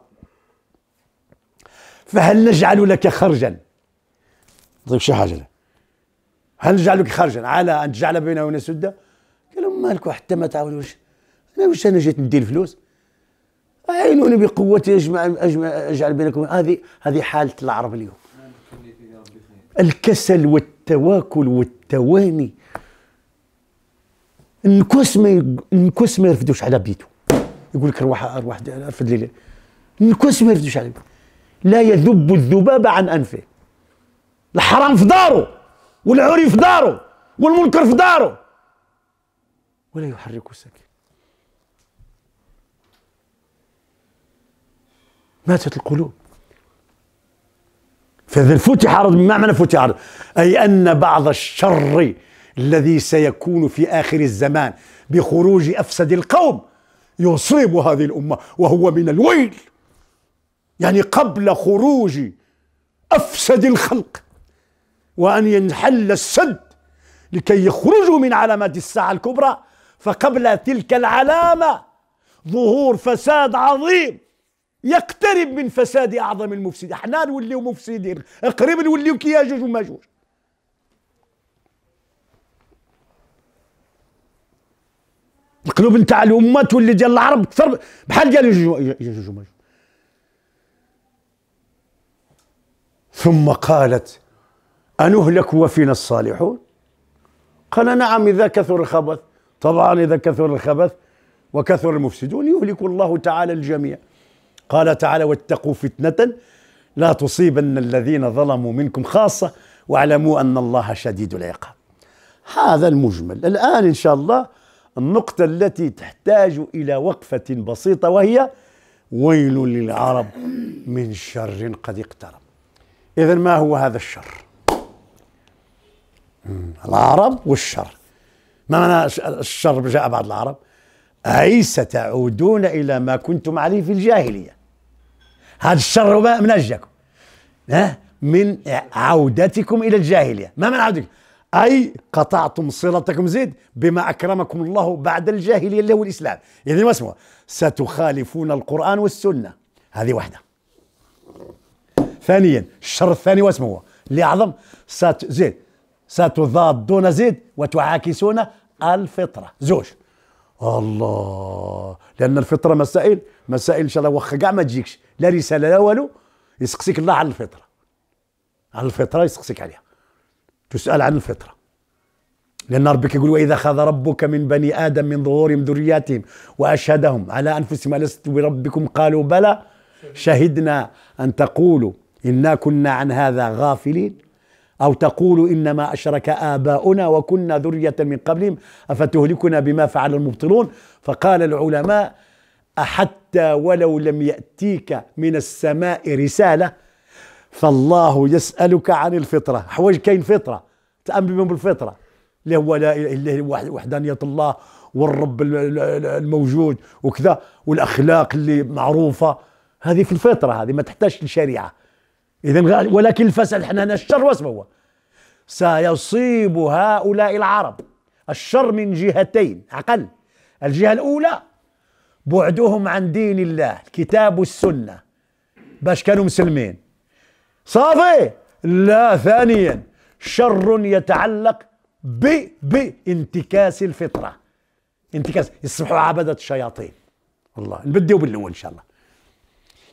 فهل نجعل لك خرجا طيب شي حاجة هل نجعل لك خرجا على أن تجعل بيننا وبين سدة قال لهم مالكم حتى ما تعاونوش أنا واش أنا جيت ندي الفلوس أعينوني بقوتي اجمع اجمع اجعل بينكم هذه هذه حاله العرب اليوم الكسل والتواكل والتواني نكوس ما نكوس ما يرفدوش على بيته يقول لك روح روح ارفد لي نكوس ما يرفدوش على بيته لا يذب الذباب عن انفه الحرام في داره والعري في داره والمنكر في داره ولا يحرك ساكن ماتت القلوب فإذا فتح ما معنى فتح عرض أي أن بعض الشر الذي سيكون في آخر الزمان بخروج أفسد القوم يصيب هذه الأمة وهو من الويل يعني قبل خروج أفسد الخلق وأن ينحل السد لكي يخرجوا من علامات الساعة الكبرى فقبل تلك العلامة ظهور فساد عظيم يقترب من فساد اعظم المفسدين احنا نوليو مفسدين قريب نوليو كي ياجوج وماجوج القلوب نتاع الامه تولي ديال العرب اكثر بحال ديال ياجوج وماجوج ثم قالت أنهلك وفينا الصالحون قال نعم إذا كثر الخبث طبعا إذا كثر الخبث وكثر المفسدون يهلك الله تعالى الجميع قال تعالى واتقوا فتنة لا تصيبن الذين ظلموا منكم خاصة واعلموا أن الله شديد العقاب هذا المجمل الآن إن شاء الله النقطة التي تحتاج إلى وقفة بسيطة وهي ويل للعرب من شر قد اقترب إذا ما هو هذا الشر العرب والشر ما معنى الشر جاء بعد العرب أي تعودون إلى ما كنتم عليه في الجاهلية هذا الشر ما منجاكم ها من عودتكم الى الجاهليه ما من عودتكم اي قطعتم صلتكم زيد بما اكرمكم الله بعد الجاهليه اللي هو الاسلام يعني ما اسمه ستخالفون القران والسنه هذه واحده ثانيا الشر الثاني واسمه اللي اعظم ست زيد ستضادون زيد وتعاكسون الفطره زوج الله لان الفطره مسائل مسائل ان شاء الله وخا كاع ما تجيكش لا رساله لا والو يسقسيك الله على الفطره على الفطره يسقسيك عليها تسال عن الفطره لأن ربك يقول وإذا أخذ ربك من بني آدم من ظهورهم ذرياتهم وأشهدهم على أنفسهم ألست بربكم قالوا بلى شهدنا أن تقولوا إنا كنا عن هذا غافلين أو تقولوا إنما أشرك آباؤنا وكنا ذرية من قبلهم أفتهلكنا بما فعل المبطلون فقال العلماء حتى ولو لم يأتيك من السماء رسالة فالله يسألك عن الفطرة حوايج كاين فطرة تأمن بهم بالفطرة اللي هو لا اللي وحدانية الله والرب الموجود وكذا والأخلاق اللي معروفة هذه في الفطرة هذه ما تحتاجش لشريعة إذا ولكن الفساد حنا الشر واسمه هو سيصيب هؤلاء العرب الشر من جهتين أقل الجهة الأولى بعدهم عن دين الله الكتاب والسنة باش كانوا مسلمين صافي لا ثانيا شر يتعلق ب بانتكاس الفطرة انتكاس يصبحوا عبدة الشياطين والله نبدأ بالأول إن شاء الله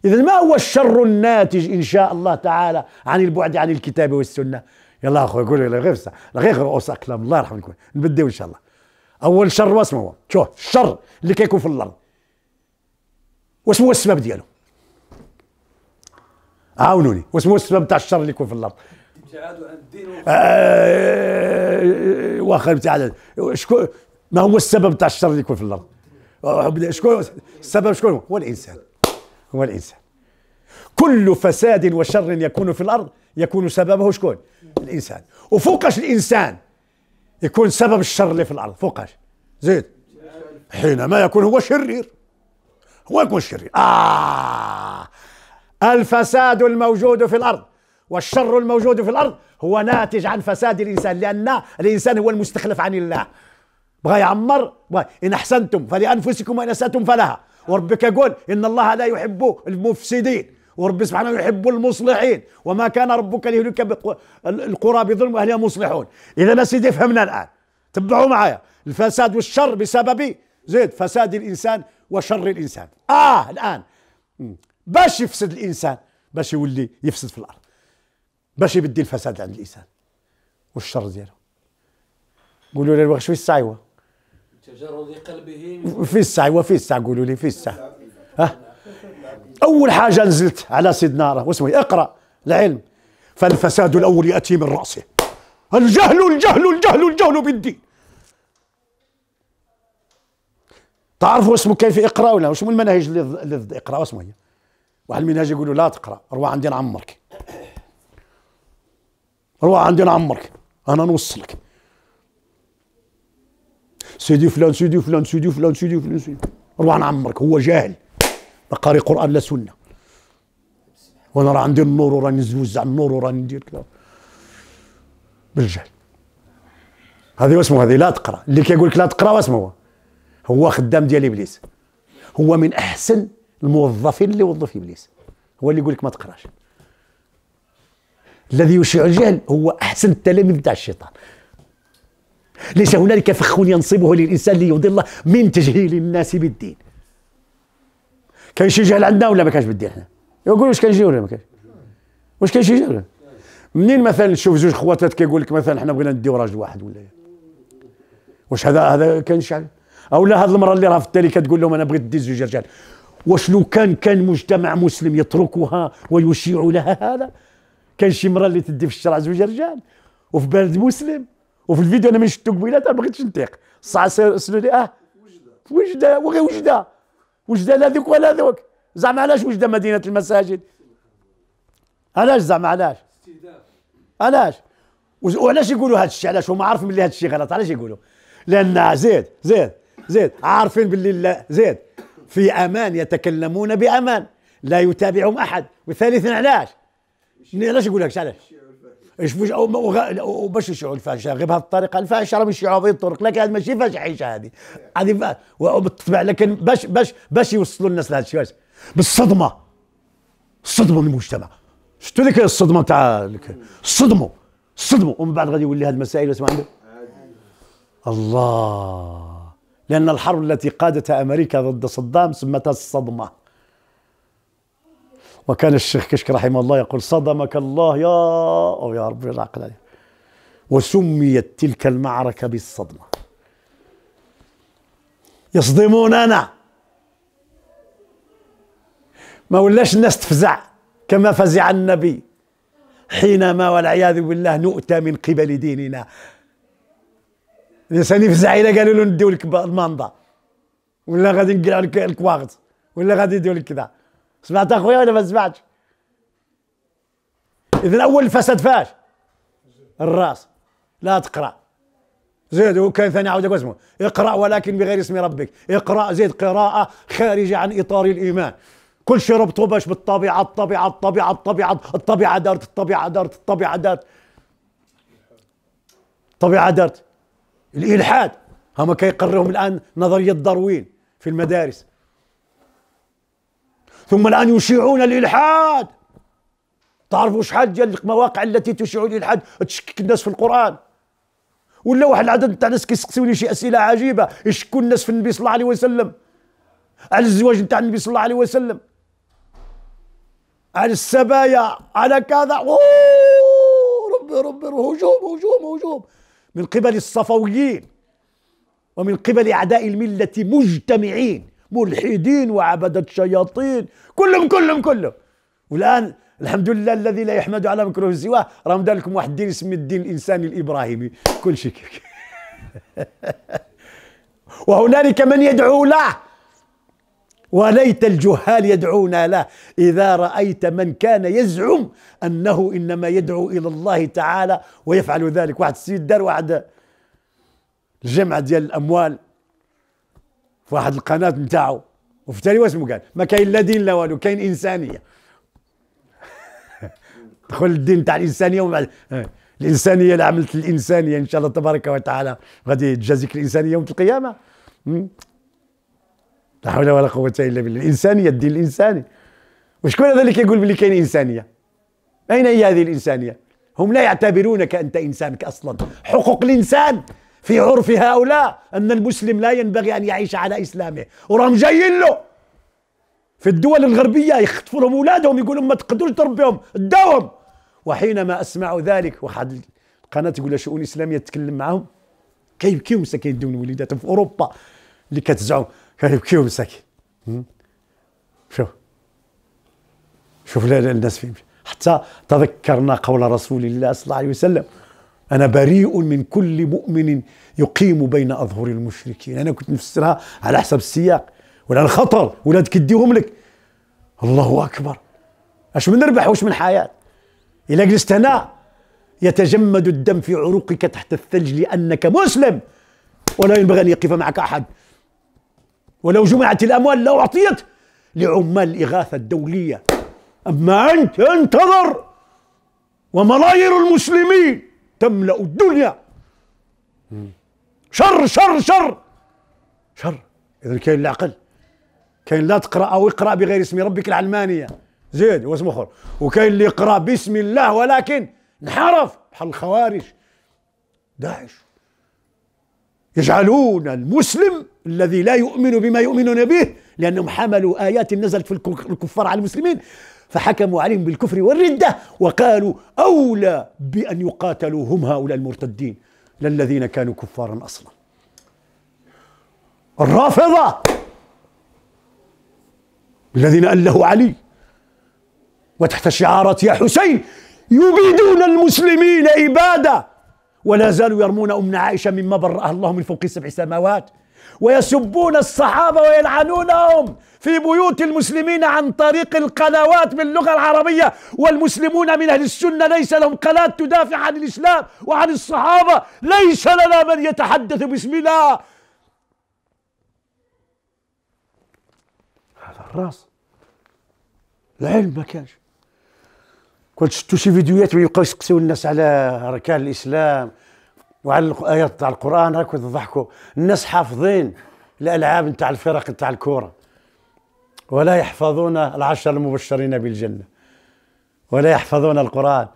إذا ما هو الشر الناتج إن شاء الله تعالى عن البعد عن الكتاب والسنة يلا أخوي قول لي غير غير أوصى كلام الله يرحم الكل نبدأ إن شاء الله أول شر واسمه شوف الشر اللي كيكون في الأرض واش هو السبب ديالو عاونوني واش هو السبب تاع الشر اللي يكون في الارض ابتعاد عن الدين آه واخا ابتعاد شكون ما هو السبب تاع الشر اللي يكون في الارض شكون السبب شكون هو, هو الانسان هو الانسان كل فساد وشر يكون في الارض يكون سببه شكون الانسان وفوقاش الانسان يكون سبب الشر اللي في الارض فوقاش زيد حينما يكون هو شرير هو الشرير آه الفساد الموجود في الأرض والشر الموجود في الأرض هو ناتج عن فساد الإنسان لأن الإنسان هو المستخلف عن الله بغى يعمر إن أحسنتم فلأنفسكم وإن أسأتم فلها وربك يقول إن الله لا يحب المفسدين ورب سبحانه يحب المصلحين وما كان ربك ليهلك القرى بظلم واهلها مصلحون اذا سيدي فهمنا الان تبعوا معايا الفساد والشر بسبب إيه؟ زيد فساد الانسان وشر الانسان اه الان باش يفسد الانسان باش يولي يفسد في الارض باش يبدي الفساد عند الانسان والشر ديالو قولوا لي واش في السعيوه تجرد قلبه في السعيوه في السع قولوا لي في السع ها اول حاجه نزلت على سيدنا واسمه إيه؟ اقرا العلم فالفساد الاول ياتي من راسه الجهل الجهل الجهل الجهل بالدين تعرفوا اسمه كيف في اقرا ولا شنو المناهج اللي ضد اقرا اسمه هي واحد المنهج يقولوا لا تقرا روح عندي نعمرك روح عندي نعمرك انا نوصلك سيدي فلان سيدي فلان سيدي فلان سيدي فلان سيدي روح نعمرك هو جاهل لا قاري قران لا سنه وانا راه عندي النور وراني نوزع النور وراني ندير كذا بالجهل هذه واسمه هذه لا تقرا اللي كيقول لك لا تقرا واسمه هو هو خدام ديال ابليس هو من احسن الموظفين اللي وظف ابليس هو اللي يقول لك ما تقراش الذي يشيع الجهل هو احسن التلاميذ تاع الشيطان ليس هنالك فخ ينصبه للانسان ليضله من تجهيل الناس بالدين كان شي جهل عندنا ولا ما كانش بالدين احنا يقول واش كان جهل ولا ما كانش واش كان شي جهل منين مثلا نشوف زوج خواتات كيقول لك مثلا حنا بغينا نديو راجل واحد ولا واش هذا هذا كان شعب او لا هذه المراه اللي راه في التالي كتقول لهم انا بغيت دي زوج رجال واش لو كان كان مجتمع مسلم يتركها ويشيع لها هذا كان شي مراه اللي تدي في الشرع زوج رجال وفي بلد مسلم وفي الفيديو انا من شفتو قبيلات ما بغيتش نطيق صح سالوا لي اه وجده وغير وجده وجده لا ذوك ولا ذوك زعما علاش وجده مدينه المساجد علاش زعما علاش علاش وعلاش يقولوا هذا الشيء علاش هما عارفين بلي هذا الشيء غلط علاش يقولوا لان آه، زيد زيد زيد عارفين باللي زيد في امان يتكلمون بامان لا يتابعهم احد وثالثا علاش؟ علاش يقول لك علاش؟ وباش الشيوعيه الفاحشه غير بهذه الطريقه الفاحشه راه الشيوعيه بهذه الطرق لكن هذه ماشي فاحشه هذه هذه وبالطبع لكن باش باش باش يوصلوا الناس لهذا الشيء بالصدمه الصدمه من المجتمع شفتوا ذيك الصدمه تاع صدموا صدموا ومن بعد غادي يولي هذه المسائل واش ما الله لأن الحرب التي قادتها أمريكا ضد صدام سمتها الصدمة وكان الشيخ كشك رحمه الله يقول صدمك الله يا أو يا رب العقل عليه وسميت تلك المعركة بالصدمة يصدموننا ما ولاش الناس تفزع كما فزع النبي حينما والعياذ بالله نؤتى من قبل ديننا ثاني في الزعيله قالوا له نديو لك الماندا ولا غادي نقلعوا لك الكواغت ولا غادي يديو لك كذا سمعت اخويا ولا ما سمعتش اذا اول الفساد فاش الراس لا تقرا زيد وكان ثاني عاود اسمه اقرا ولكن بغير اسم ربك اقرا زيد قراءه خارجه عن اطار الايمان كل شيء ربطه باش بالطبيعه الطبيعه الطبيعه الطبيعه الطبيعه دارت الطبيعه دارت الطبيعه دارت الطبيعه دارت الالحاد هما كيقريوهم الان نظريه داروين في المدارس ثم الان يشيعون الالحاد تعرفوا شحال ديال المواقع التي تشيع الالحاد تشكك الناس في القران ولا واحد العدد تاع الناس كيسقسيوني شي اسئله عجيبه يشكوا الناس في النبي صلى الله عليه وسلم على الزواج تاع النبي صلى الله عليه وسلم على السبايا على كذا اوه ربي ربي هجوم هجوم هجوم من قبل الصفويين ومن قبل أعداء الملة مجتمعين ملحدين وعبدة شياطين كلهم كلهم كلهم والآن الحمد لله الذي لا يحمد على مكروه سواه راهم دار لكم واحد الدين اسمه الدين الإنساني الإبراهيمي كل شيء وهنالك من يدعو له وليت الجهال يدعون له إذا رأيت من كان يزعم أنه إنما يدعو إلى الله تعالى ويفعل ذلك واحد السيد دار واحد الجمع ديال الأموال في واحد القناة نتاعو وفي تالي واسمو قال ما كاين لا دين لا والو كاين إنسانية دخل الدين تاع الإنسانية بعد الإنسانية اللي عملت الإنسانية إن شاء الله تبارك وتعالى غادي تجازيك الإنسانية يوم القيامة لا حول ولا قوة إلا بالله الإنسانية الدين الإنساني وشكون هذا اللي كيقول بلي كاين إنسانية أين هي هذه الإنسانية هم لا يعتبرونك أنت إنسانك أصلا حقوق الإنسان في عرف هؤلاء أن المسلم لا ينبغي أن يعيش على إسلامه وراهم جايين له في الدول الغربية يخطفوا لهم أولادهم يقول لهم ما تقدروش تربيهم داوهم وحينما أسمع ذلك واحد القناة تقول شؤون إسلامية تتكلم معهم كيف مساكين دون وليداتهم في أوروبا اللي كتزعم كان يبكيهم الساكن شوف شوف لا الناس فين حتى تذكرنا قول رسول الله صلى الله عليه وسلم أنا بريء من كل مؤمن يقيم بين أظهر المشركين أنا كنت نفسرها على حسب السياق ولا الخطر ولا تكديهم لك الله أكبر اش من ربح واش من حياة إلا جلست هنا يتجمد الدم في عروقك تحت الثلج لأنك مسلم ولا ينبغي أن يقف معك أحد ولو جمعت الأموال لأعطيت لعمال الإغاثة الدولية أما أنت انتظر وملايير المسلمين تملأ الدنيا شر شر شر شر إذا كاين العقل كاين لا تقرأ أو اقرأ بغير اسم ربك العلمانية زيد واسم آخر وكاين اللي يقرأ باسم الله ولكن انحرف بحال الخوارج داعش يجعلون المسلم الذي لا يؤمن بما يؤمنون به لأنهم حملوا آيات نزلت في الكفار على المسلمين فحكموا عليهم بالكفر والردة وقالوا أولى بأن يقاتلوا هم هؤلاء المرتدين للذين كانوا كفارا أصلا الرافضة الذين أله علي وتحت شعارات يا حسين يبيدون المسلمين إبادة ولا زالوا يرمون أم عائشة مما برأها الله من فوق سبع سماوات ويسبون الصحابة ويلعنونهم في بيوت المسلمين عن طريق القنوات باللغة العربية والمسلمون من أهل السنة ليس لهم قناة تدافع عن الإسلام وعن الصحابة ليس لنا من يتحدث باسمنا هذا الراس العلم ما كانش كنت شفتوا شي فيديوهات ما يسقسيو الناس على اركان الاسلام وعلى الايات تاع القران راك تضحكوا الناس حافظين الالعاب نتاع الفرق نتاع الكوره ولا يحفظون العشر المبشرين بالجنه ولا يحفظون القران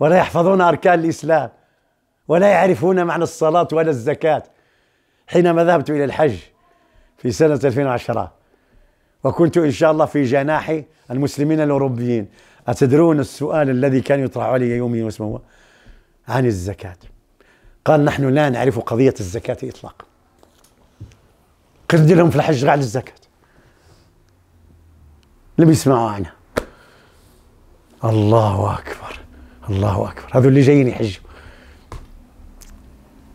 ولا يحفظون اركان الاسلام ولا يعرفون معنى الصلاه ولا الزكاه حينما ذهبت الى الحج في سنه 2010 وكنت ان شاء الله في جناح المسلمين الاوروبيين أتدرون السؤال الذي كان يطرح علي يوميا واسمه عن الزكاة قال نحن لا نعرف قضية الزكاة إطلاقا قلت لهم في الحج على الزكاة لم يسمعوا عنها الله أكبر الله أكبر هذول اللي جايين يحجوا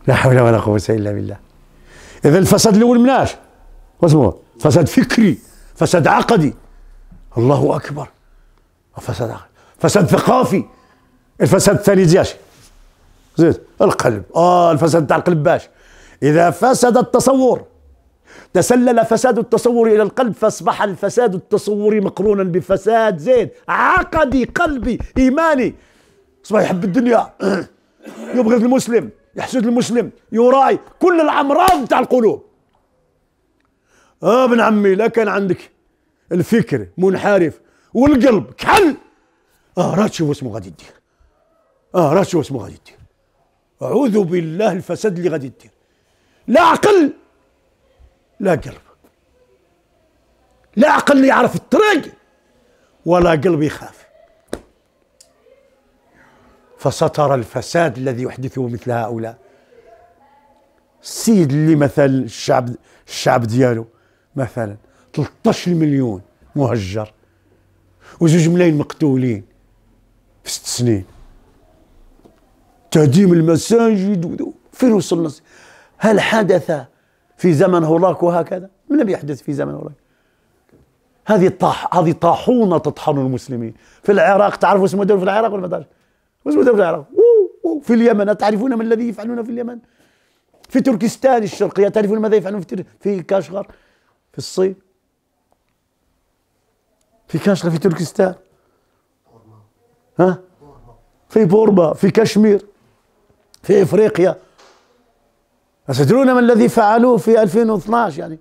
لا حول ولا قوة إلا بالله إذا الفساد الأول مناش واسمه فساد فكري فساد عقدي الله أكبر فساد عقلي فساد ثقافي الفساد الثاني زياشي زيد القلب اه الفساد تاع القلب باش اذا فسد التصور تسلل فساد التصور الى القلب فاصبح الفساد التصوري مقرونا بفساد زيد عقدي قلبي ايماني اصبح يحب الدنيا يبغض المسلم يحسد المسلم يراي كل الامراض تاع القلوب اه ابن عمي لا كان عندك الفكر منحرف والقلب كحل اه راه تشوف اسمه غادي دير اه راه تشوف اسمه غادي دير اعوذ بالله الفساد اللي غادي دير لا عقل لا قلب لا عقل اللي يعرف الطريق ولا قلب يخاف فسترى الفساد الذي يحدثه مثل هؤلاء السيد اللي مثل الشعب الشعب ديالو مثلا 13 مليون مهجر وزوج ملايين مقتولين في ست سنين تهديم المساجد فين وصلنا هل حدث في زمن هولاك وهكذا لم يحدث في زمن هولاك هذه طاح هذه طاحونه تطحن المسلمين في العراق تعرفوا اسم في العراق ولا ما تعرفوا اسم في العراق أوه أوه في اليمن أتعرفون ما الذي يفعلون في اليمن في تركستان الشرقية تعرفون ماذا يفعلون في في كاشغر في الصين في كاشغر في تركستان ها في بوربا في كشمير في افريقيا أتدرون ما الذي فعلوه في 2012 يعني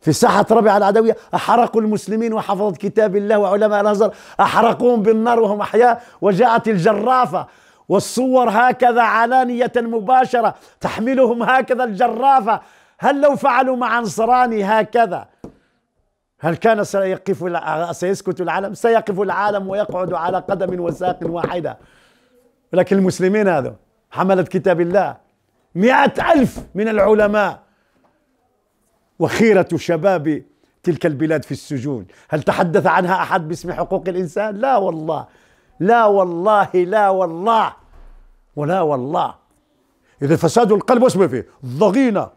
في ساحة ربيع العدوية أحرقوا المسلمين وحفظة كتاب الله وعلماء الأزهر أحرقوهم بالنار وهم أحياء وجاءت الجرافة والصور هكذا علانية مباشرة تحملهم هكذا الجرافة هل لو فعلوا مع نصراني هكذا هل كان سيقف سيسكت العالم؟ سيقف العالم ويقعد على قدم وساق واحدة لكن المسلمين هذا حملة كتاب الله مئة ألف من العلماء وخيرة شباب تلك البلاد في السجون هل تحدث عنها أحد باسم حقوق الإنسان؟ لا والله لا والله لا والله ولا والله إذا فساد القلب واسمه فيه الضغينة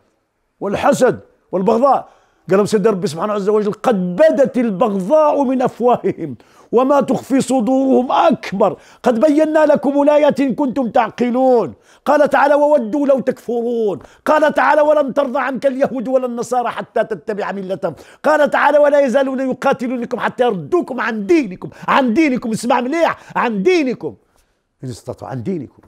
والحسد والبغضاء قال لهم سيدنا ربي سبحانه عز وجل قد بدت البغضاء من أفواههم وما تخفي صدورهم أكبر قد بينا لكم الايات إن كنتم تعقلون قال تعالى وودوا لو تكفرون قال تعالى ولن ترضى عنك اليهود ولا النصارى حتى تتبع ملتهم قال تعالى ولا يزالون يقاتلونكم حتى يردوكم عن دينكم عن دينكم اسمع مليح عن دينكم إن استطاعوا عن دينكم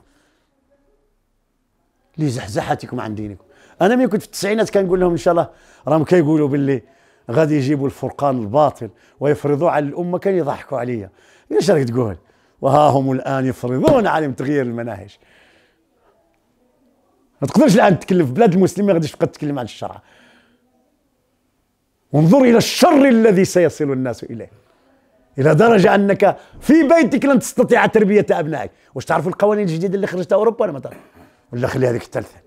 لزحزحتكم عن دينكم انا ملي كنت في التسعينات كنقول لهم ان شاء الله راهم كيقولوا باللي غادي يجيبوا الفرقان الباطل ويفرضوا على الامه كان يضحكوا عليا ايش راك تقول وها هم الان يفرضون عليهم تغيير المناهج ما تقدرش الان تتكلم في بلاد المسلمين ما غاديش تبقى تتكلم عن الشرع وانظر الى الشر الذي سيصل الناس اليه الى درجه انك في بيتك لن تستطيع تربيه ابنائك واش تعرف القوانين الجديده اللي خرجتها اوروبا ولا ما تعرف ولا خلي هذيك الثالثه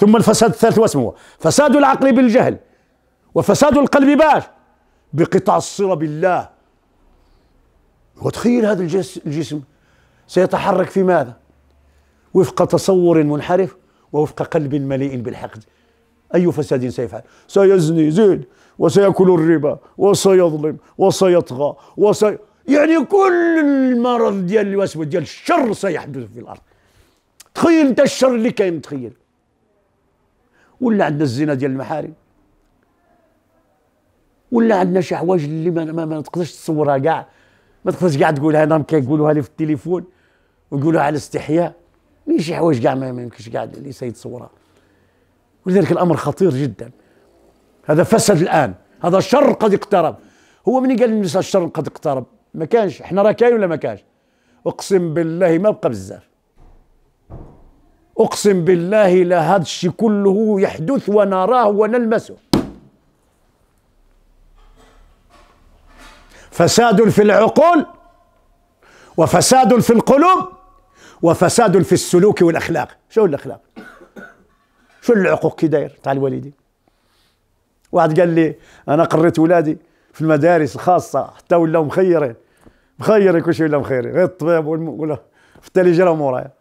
ثم الفساد الثالث واسمه فساد العقل بالجهل وفساد القلب باش بقطع الصلة بالله وتخيل هذا الجسم سيتحرك في ماذا وفق تصور منحرف ووفق قلب مليء بالحقد أي فساد سيفعل سيزني زيد وسيأكل الربا وسيظلم وسيطغى وسي يعني كل المرض ديال الوسوسة ديال الشر سيحدث في الأرض تخيل أنت الشر اللي كاين تخيل ولا عندنا الزنا ديال المحارم ولا عندنا شي حوايج اللي ما, ما, ما تقدرش تصورها كاع ما تقدرش كاع تقولها انا كيقولوها لي في التليفون ويقولوها على استحياء مين شي حوايج كاع ما يمكنش كاع سيد صورها ولذلك الامر خطير جدا هذا فسد الان هذا الشر قد اقترب هو من قال للناس الشر قد اقترب ما كانش احنا راه كاين ولا ما كانش اقسم بالله ما بقى بزاف أقسم بالله لا هذا الشيء كله يحدث ونراه ونلمسه فساد في العقول وفساد في القلوب وفساد في السلوك والأخلاق شو الأخلاق شو العقوق كي داير تاع الوالدين واحد قال لي أنا قريت ولادي في المدارس الخاصة حتى ولاو مخيرين مخيرين كل شيء ولاو مخيرين غير الطبيب ولا في التالي جراهم ورايا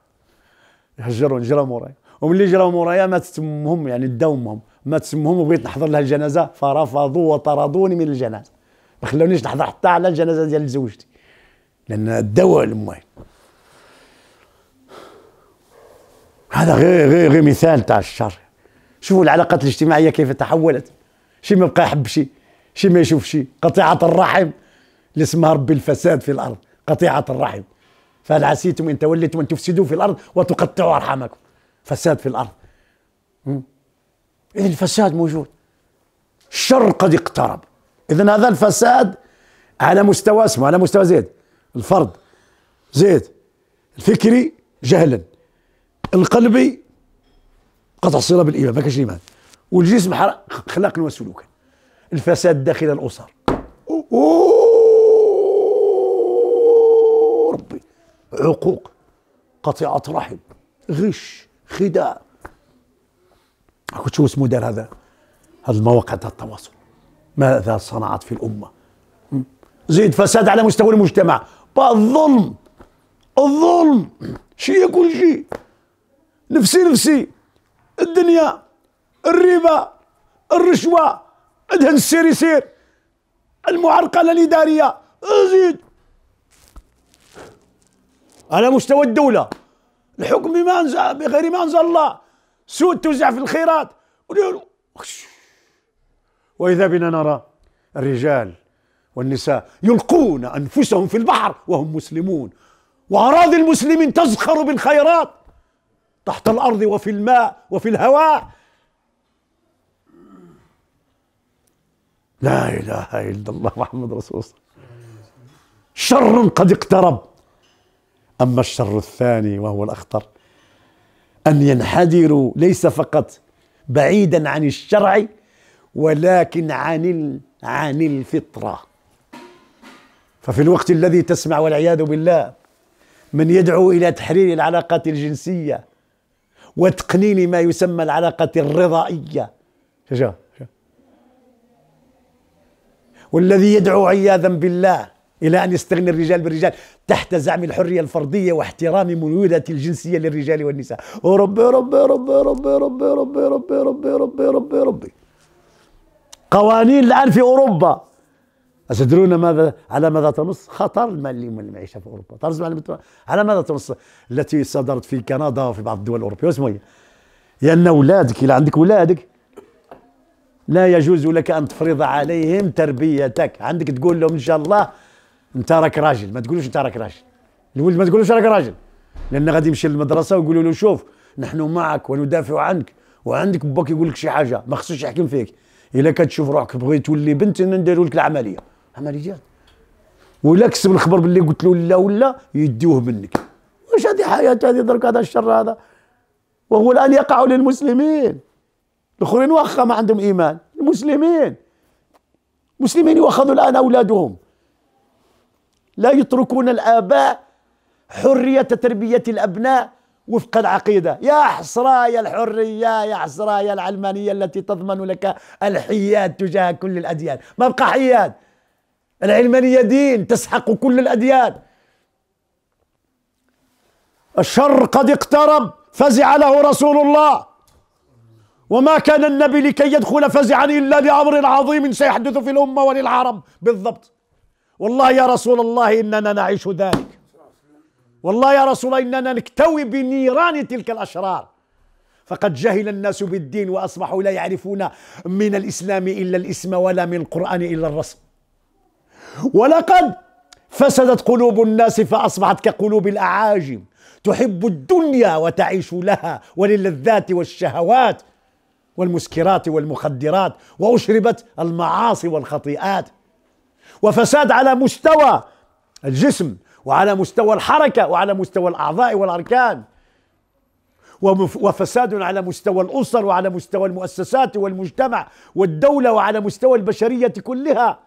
هجرون جراو مورايا وملي جراو مورايا ماتت تسمهم يعني داو امهم ماتت وبغيت نحضر لها الجنازه فرفضوا وطردوني من الجنازه ما خلونيش نحضر حتى على الجنازه ديال زوجتي لان داو المهم هذا غير غير غير مثال تاع الشر شوفوا العلاقات الاجتماعيه كيف تحولت شي ما بقى يحب شي شي ما يشوف شي قطيعه الرحم اللي اسمها ربي الفساد في الارض قطيعه الرحم فهل عسيتم ان توليتم ان تفسدوا في الارض وتقطعوا ارحامكم فساد في الارض اذا الفساد موجود الشر قد اقترب اذا هذا الفساد على مستوى اسمه على مستوى زيد الفرد زيد الفكري جهلا القلبي قطع صله بالايمان ما كانش ايمان والجسم خلاقا وسلوكا الفساد داخل الاسر أوه. عقوق قطيعة رحم غش خداع كنت شو اسمه دار هذا هذه المواقع تاع التواصل ماذا صنعت في الأمة زيد فساد على مستوى المجتمع الظلم الظلم شيء كل شيء نفسي نفسي الدنيا الربا الرشوة ادهن السير يسير المعرقلة الإدارية زيد على مستوى الدولة الحكم بما أنزل بغير ما أنزل الله سوء توزع في الخيرات وإذا بنا نرى الرجال والنساء يلقون أنفسهم في البحر وهم مسلمون وأراضي المسلمين تزخر بالخيرات تحت الأرض وفي الماء وفي الهواء لا إله إلا الله محمد رسول الله شر قد اقترب أما الشر الثاني وهو الأخطر أن ينحدروا ليس فقط بعيدا عن الشرع ولكن عن عن الفطرة ففي الوقت الذي تسمع والعياذ بالله من يدعو إلى تحرير العلاقات الجنسية وتقنين ما يسمى العلاقة الرضائية شجا والذي يدعو عياذا بالله إلى أن يستغني الرجال بالرجال تحت زعم الحرية الفردية واحترام منويدة الجنسية للرجال والنساء وربي ربي ربي ربي ربي ربي ربي ربي ربي ربي ربي قوانين الآن في أوروبا أتدرون ماذا على ماذا تنص؟ خطر المعيشة في أوروبا على ماذا تنص؟ التي صدرت في كندا وفي بعض الدول الأوروبية واسمه لأن أولادك إذا عندك أولادك لا يجوز لك أن تفرض عليهم تربيتك عندك تقول لهم إن شاء الله انت راك راجل ما تقولوش انت راك راجل الولد ما تقولوش راك راجل لان غادي يمشي للمدرسه ويقولوا له شوف نحن معك وندافع عنك وعندك باك يقول لك شي حاجه ما خصوش يحكم فيك الا كتشوف روحك بغيت تولي بنت نديروا لك العمليه عمليه ولا كسب الخبر باللي قلت له لا ولا يديوه منك واش هذه حياه هذه درك هذا الشر هذا وهو الان يقع للمسلمين الاخرين واخا ما عندهم ايمان المسلمين المسلمين يؤخذوا الان اولادهم لا يتركون الآباء حرية تربية الأبناء وفق العقيدة يا يا الحرية يا يا العلمانية التي تضمن لك الحياد تجاه كل الأديان ما بقى حياد العلمانية دين تسحق كل الأديان الشر قد اقترب فزع له رسول الله وما كان النبي لكي يدخل فزعا إلا لأمر عظيم سيحدث في الأمة وللعرب بالضبط والله يا رسول الله إننا نعيش ذلك والله يا رسول الله إننا نكتوي بنيران تلك الأشرار فقد جهل الناس بالدين وأصبحوا لا يعرفون من الإسلام إلا الاسم ولا من القرآن إلا الرسم ولقد فسدت قلوب الناس فأصبحت كقلوب الأعاجم تحب الدنيا وتعيش لها وللذات والشهوات والمسكرات والمخدرات وأشربت المعاصي والخطيئات وفساد على مستوى الجسم وعلى مستوى الحركة وعلى مستوى الأعضاء والأركان وفساد على مستوى الأسر وعلى مستوى المؤسسات والمجتمع والدولة وعلى مستوى البشرية كلها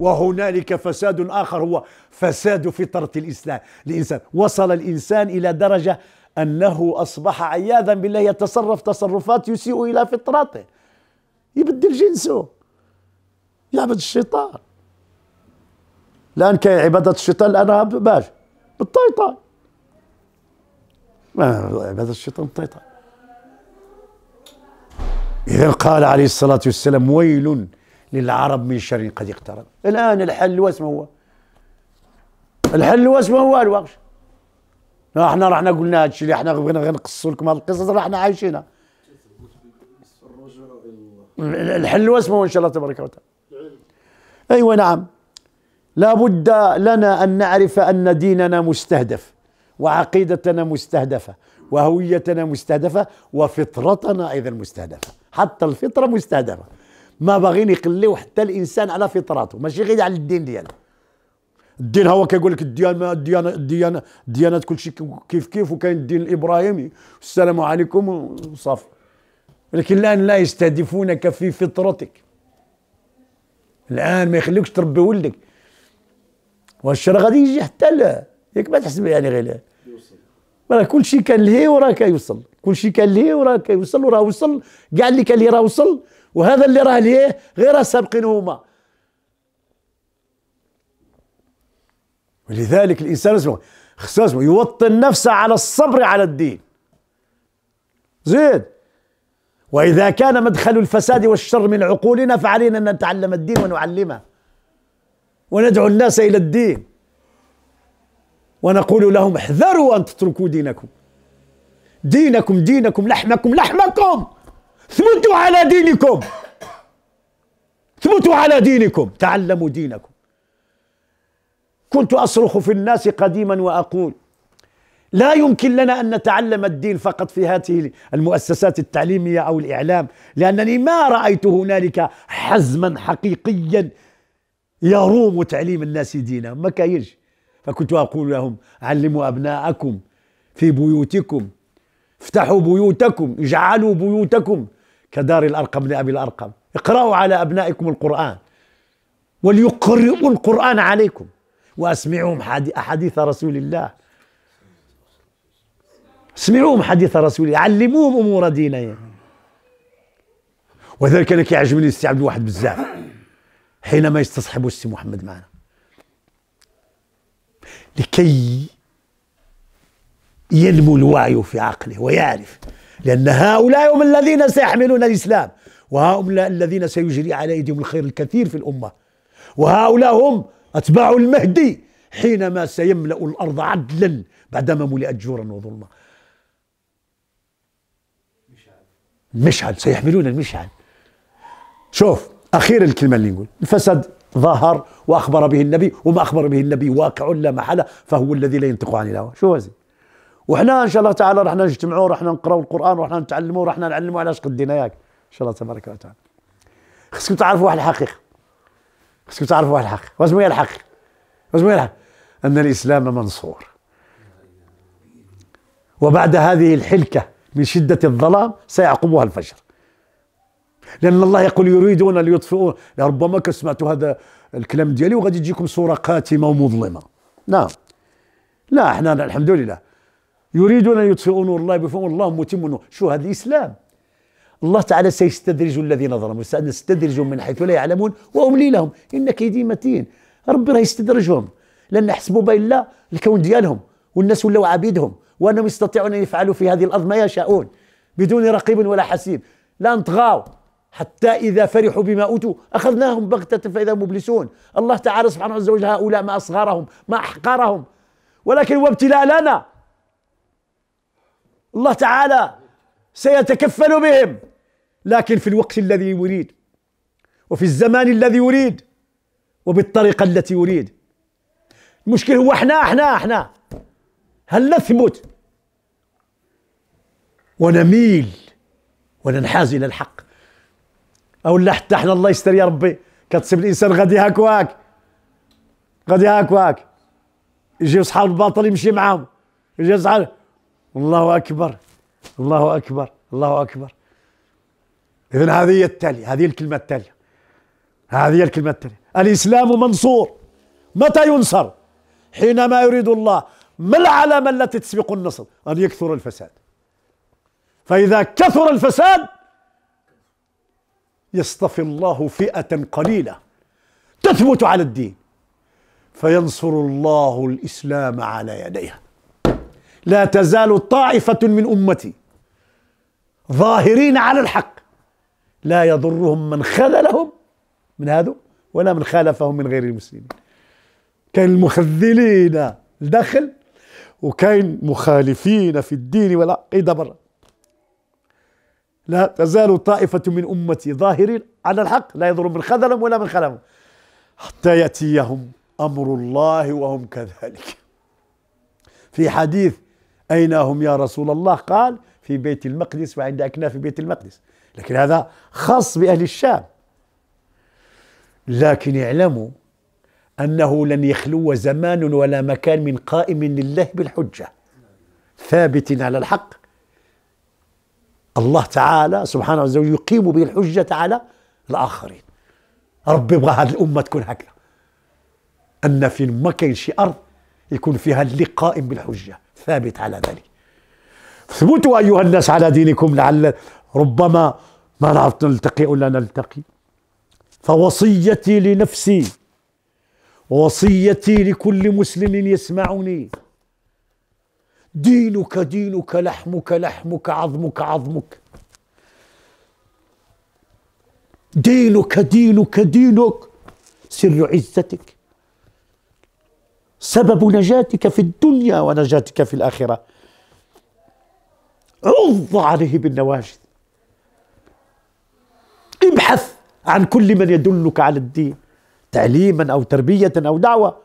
وهنالك فساد آخر هو فساد فطرة الإسلام الإنسان وصل الإنسان إلى درجة أنه أصبح عياذا بالله يتصرف تصرفات يسيء إلى فطرته يبدل جنسه يعبد الشيطان لان كي عباده الشيطان الان باش بالطيطان ما عباده الشيطان بالطيطان اذا قال عليه الصلاه والسلام ويل للعرب من شر قد اقترب الان الحل واسم هو الحل واسم هو الوقت احنا رحنا قلنا هذا الشيء اللي احنا بغينا غير نقصوا لكم هذه القصص احنا عايشينها الحل واسمه ان شاء الله تبارك وتعالى ايوه نعم لا بد لنا أن نعرف أن ديننا مستهدف وعقيدتنا مستهدفة وهويتنا مستهدفة وفطرتنا أيضا مستهدفة حتى الفطرة مستهدفة ما باغيين يقليو حتى الإنسان على فطراته ماشي غير على الدين ديالنا الدين هو كيقول لك الديانه الديانه الديانه الديانات شيء كيف كيف وكاين الدين الابراهيمي السلام عليكم وصافي لكن الان لا يستهدفونك في فطرتك الان ما يخليكش تربي ولدك والشر غادي يجي حتى لا ياك ما تحسب يعني غير راه كلشي كان لهي وراه كيوصل كلشي كان لهي وراه كيوصل وراه وصل كاع اللي كان ليه راه وصل وهذا اللي راه ليه غير سابقين هما ولذلك الانسان اسمه خصو يوطن نفسه على الصبر على الدين زيد واذا كان مدخل الفساد والشر من عقولنا فعلينا ان نتعلم الدين ونعلمه وندعو الناس إلى الدين ونقول لهم احذروا أن تتركوا دينكم دينكم دينكم لحمكم لحمكم ثبتوا على دينكم ثبتوا على دينكم تعلموا دينكم كنت أصرخ في الناس قديما وأقول لا يمكن لنا أن نتعلم الدين فقط في هذه المؤسسات التعليمية أو الإعلام لأنني ما رأيت هنالك حزما حقيقيا يروم تعليم الناس دينهم ما كاينش فكنت أقول لهم علموا أبناءكم في بيوتكم افتحوا بيوتكم اجعلوا بيوتكم كدار الأرقم لأبي الأرقم اقرأوا على أبنائكم القرآن وليقرئوا القرآن عليكم وأسمعوهم أحاديث رسول الله اسمعوهم حديث رسول الله علموهم أمور دينهم وذلك أنا كيعجبني استعبد عبد الواحد بزاف حينما يستصحب السي محمد معنا لكي ينمو الوعي في عقله ويعرف لأن هؤلاء هم الذين سيحملون الإسلام وهؤلاء الذين سيجري على أيديهم الخير الكثير في الأمة وهؤلاء هم أتباع المهدي حينما سيملأ الأرض عدلا بعدما ملئت جورا وظلما مشعل سيحملون المشعل شوف أخير الكلمة اللي نقول الفساد ظهر وأخبر به النبي وما أخبر به النبي واقع لا محالة فهو الذي لا ينطق عن الهوى شو هذا وحنا إن شاء الله تعالى رحنا نجتمعوا رحنا نقراوا القرآن رحنا نتعلموا رحنا نعلموا علاش قدينا ياك إن شاء الله تبارك وتعالى خصكم تعرفوا واحد الحقيقة خصكم تعرفوا واحد الحقيقة واش هي الحقيقة واش هي الحقيقة أن الإسلام منصور وبعد هذه الحلكة من شدة الظلام سيعقبها الفجر لان الله يقول يريدون ليطفئوا ربما كسمعتوا هذا الكلام ديالي وغادي تجيكم صوره قاتمه ومظلمه لا نعم. لا احنا الحمد لله يريدون ان يطفئوا نور الله بفهم الله متم نور شو هذا الاسلام الله تعالى سيستدرج الذين ظلموا سنستدرجهم من حيث لا يعلمون واملي لهم ان كيدي متين ربي راه يستدرجهم لان حسبوا بين الكون ديالهم والناس ولاو عبيدهم وانهم يستطيعون ان يفعلوا في هذه الارض ما يشاءون بدون رقيب ولا حسيب لا انطغاو حتى إذا فرحوا بما أوتوا أخذناهم بغتة فإذا مبلسون الله تعالى سبحانه عز وجل هؤلاء ما أصغرهم ما أحقرهم ولكن هو ابتلاء لنا الله تعالى سيتكفل بهم لكن في الوقت الذي يريد وفي الزمان الذي يريد وبالطريقة التي يريد المشكل هو احنا احنا احنا هل نثبت ونميل وننحاز إلى الحق او لا حتى حنا الله يستر يا ربي كتصيب الانسان غادي هاك هاكواك غادي هاك هاكواك يجيو صحاب الباطل يمشي معاهم يجيو صحاب الله اكبر الله اكبر الله اكبر اذا هذه هي التاليه هذه الكلمه التاليه هذه هي الكلمه التاليه الاسلام منصور متى ينصر حينما يريد الله ما العلامه التي تسبق النصر ان يكثر الفساد فاذا كثر الفساد يصطفي الله فئة قليلة تثبت على الدين فينصر الله الإسلام على يديها لا تزال طائفة من أمتي ظاهرين على الحق لا يضرهم من خذلهم من هذا ولا من خالفهم من غير المسلمين كاين المخذلين داخل وكاين مخالفين في الدين والعقيدة برا لا تزال طائفة من أمتي ظاهرين على الحق لا يضر من خذلهم ولا من خلهم حتى يأتيهم أمر الله وهم كذلك في حديث أين هم يا رسول الله قال في بيت المقدس وعند أكناف بيت المقدس لكن هذا خاص بأهل الشام لكن اعلموا أنه لن يخلو زمان ولا مكان من قائم لله بالحجة ثابت على الحق الله تعالى سبحانه وتعالى يقيم به الحجة على الآخرين ربي يبغى هذه الأمة تكون هكذا أن في ما كاين شي أرض يكون فيها اللي قائم بالحجة ثابت على ذلك ثبتوا أيها الناس على دينكم لعل ربما ما نعرف نلتقي ولا نلتقي فوصيتي لنفسي ووصيتي لكل مسلم يسمعني دينك دينك لحمك لحمك عظمك عظمك دينك دينك دينك سر عزتك سبب نجاتك في الدنيا ونجاتك في الآخرة عض عليه بالنواجذ ابحث عن كل من يدلك على الدين تعليما أو تربية أو دعوة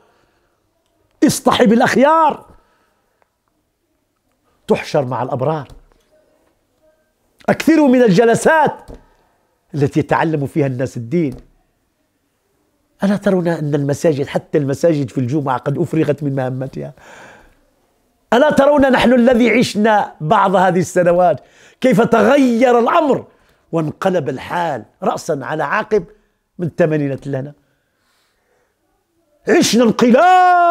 اصطحب الأخيار تحشر مع الأبرار أكثروا من الجلسات التي يتعلم فيها الناس الدين ألا ترون أن المساجد حتى المساجد في الجمعة قد أفرغت من مهمتها ألا ترون نحن الذي عشنا بعض هذه السنوات كيف تغير الأمر وانقلب الحال رأسا على عقب من الثمانينات لنا عشنا انقلاب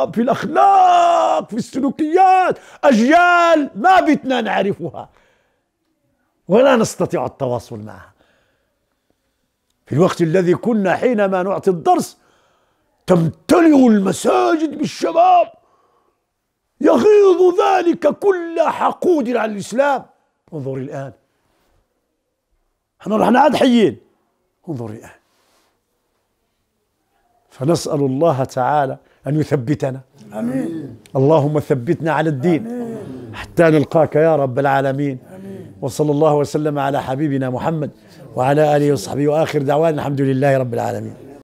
الأداب في الأخلاق في السلوكيات أجيال ما بتنا نعرفها ولا نستطيع التواصل معها في الوقت الذي كنا حينما نعطي الدرس تمتلئ المساجد بالشباب يغيظ ذلك كل حقود على الإسلام انظر الآن احنا رحنا عاد حيين انظر الآن فنسأل الله تعالى أن يثبتنا أمين اللهم ثبتنا على الدين أمين. حتى نلقاك يا رب العالمين أمين. وصلى الله وسلم على حبيبنا محمد وعلى آله وصحبه وآخر دعوانا الحمد لله رب العالمين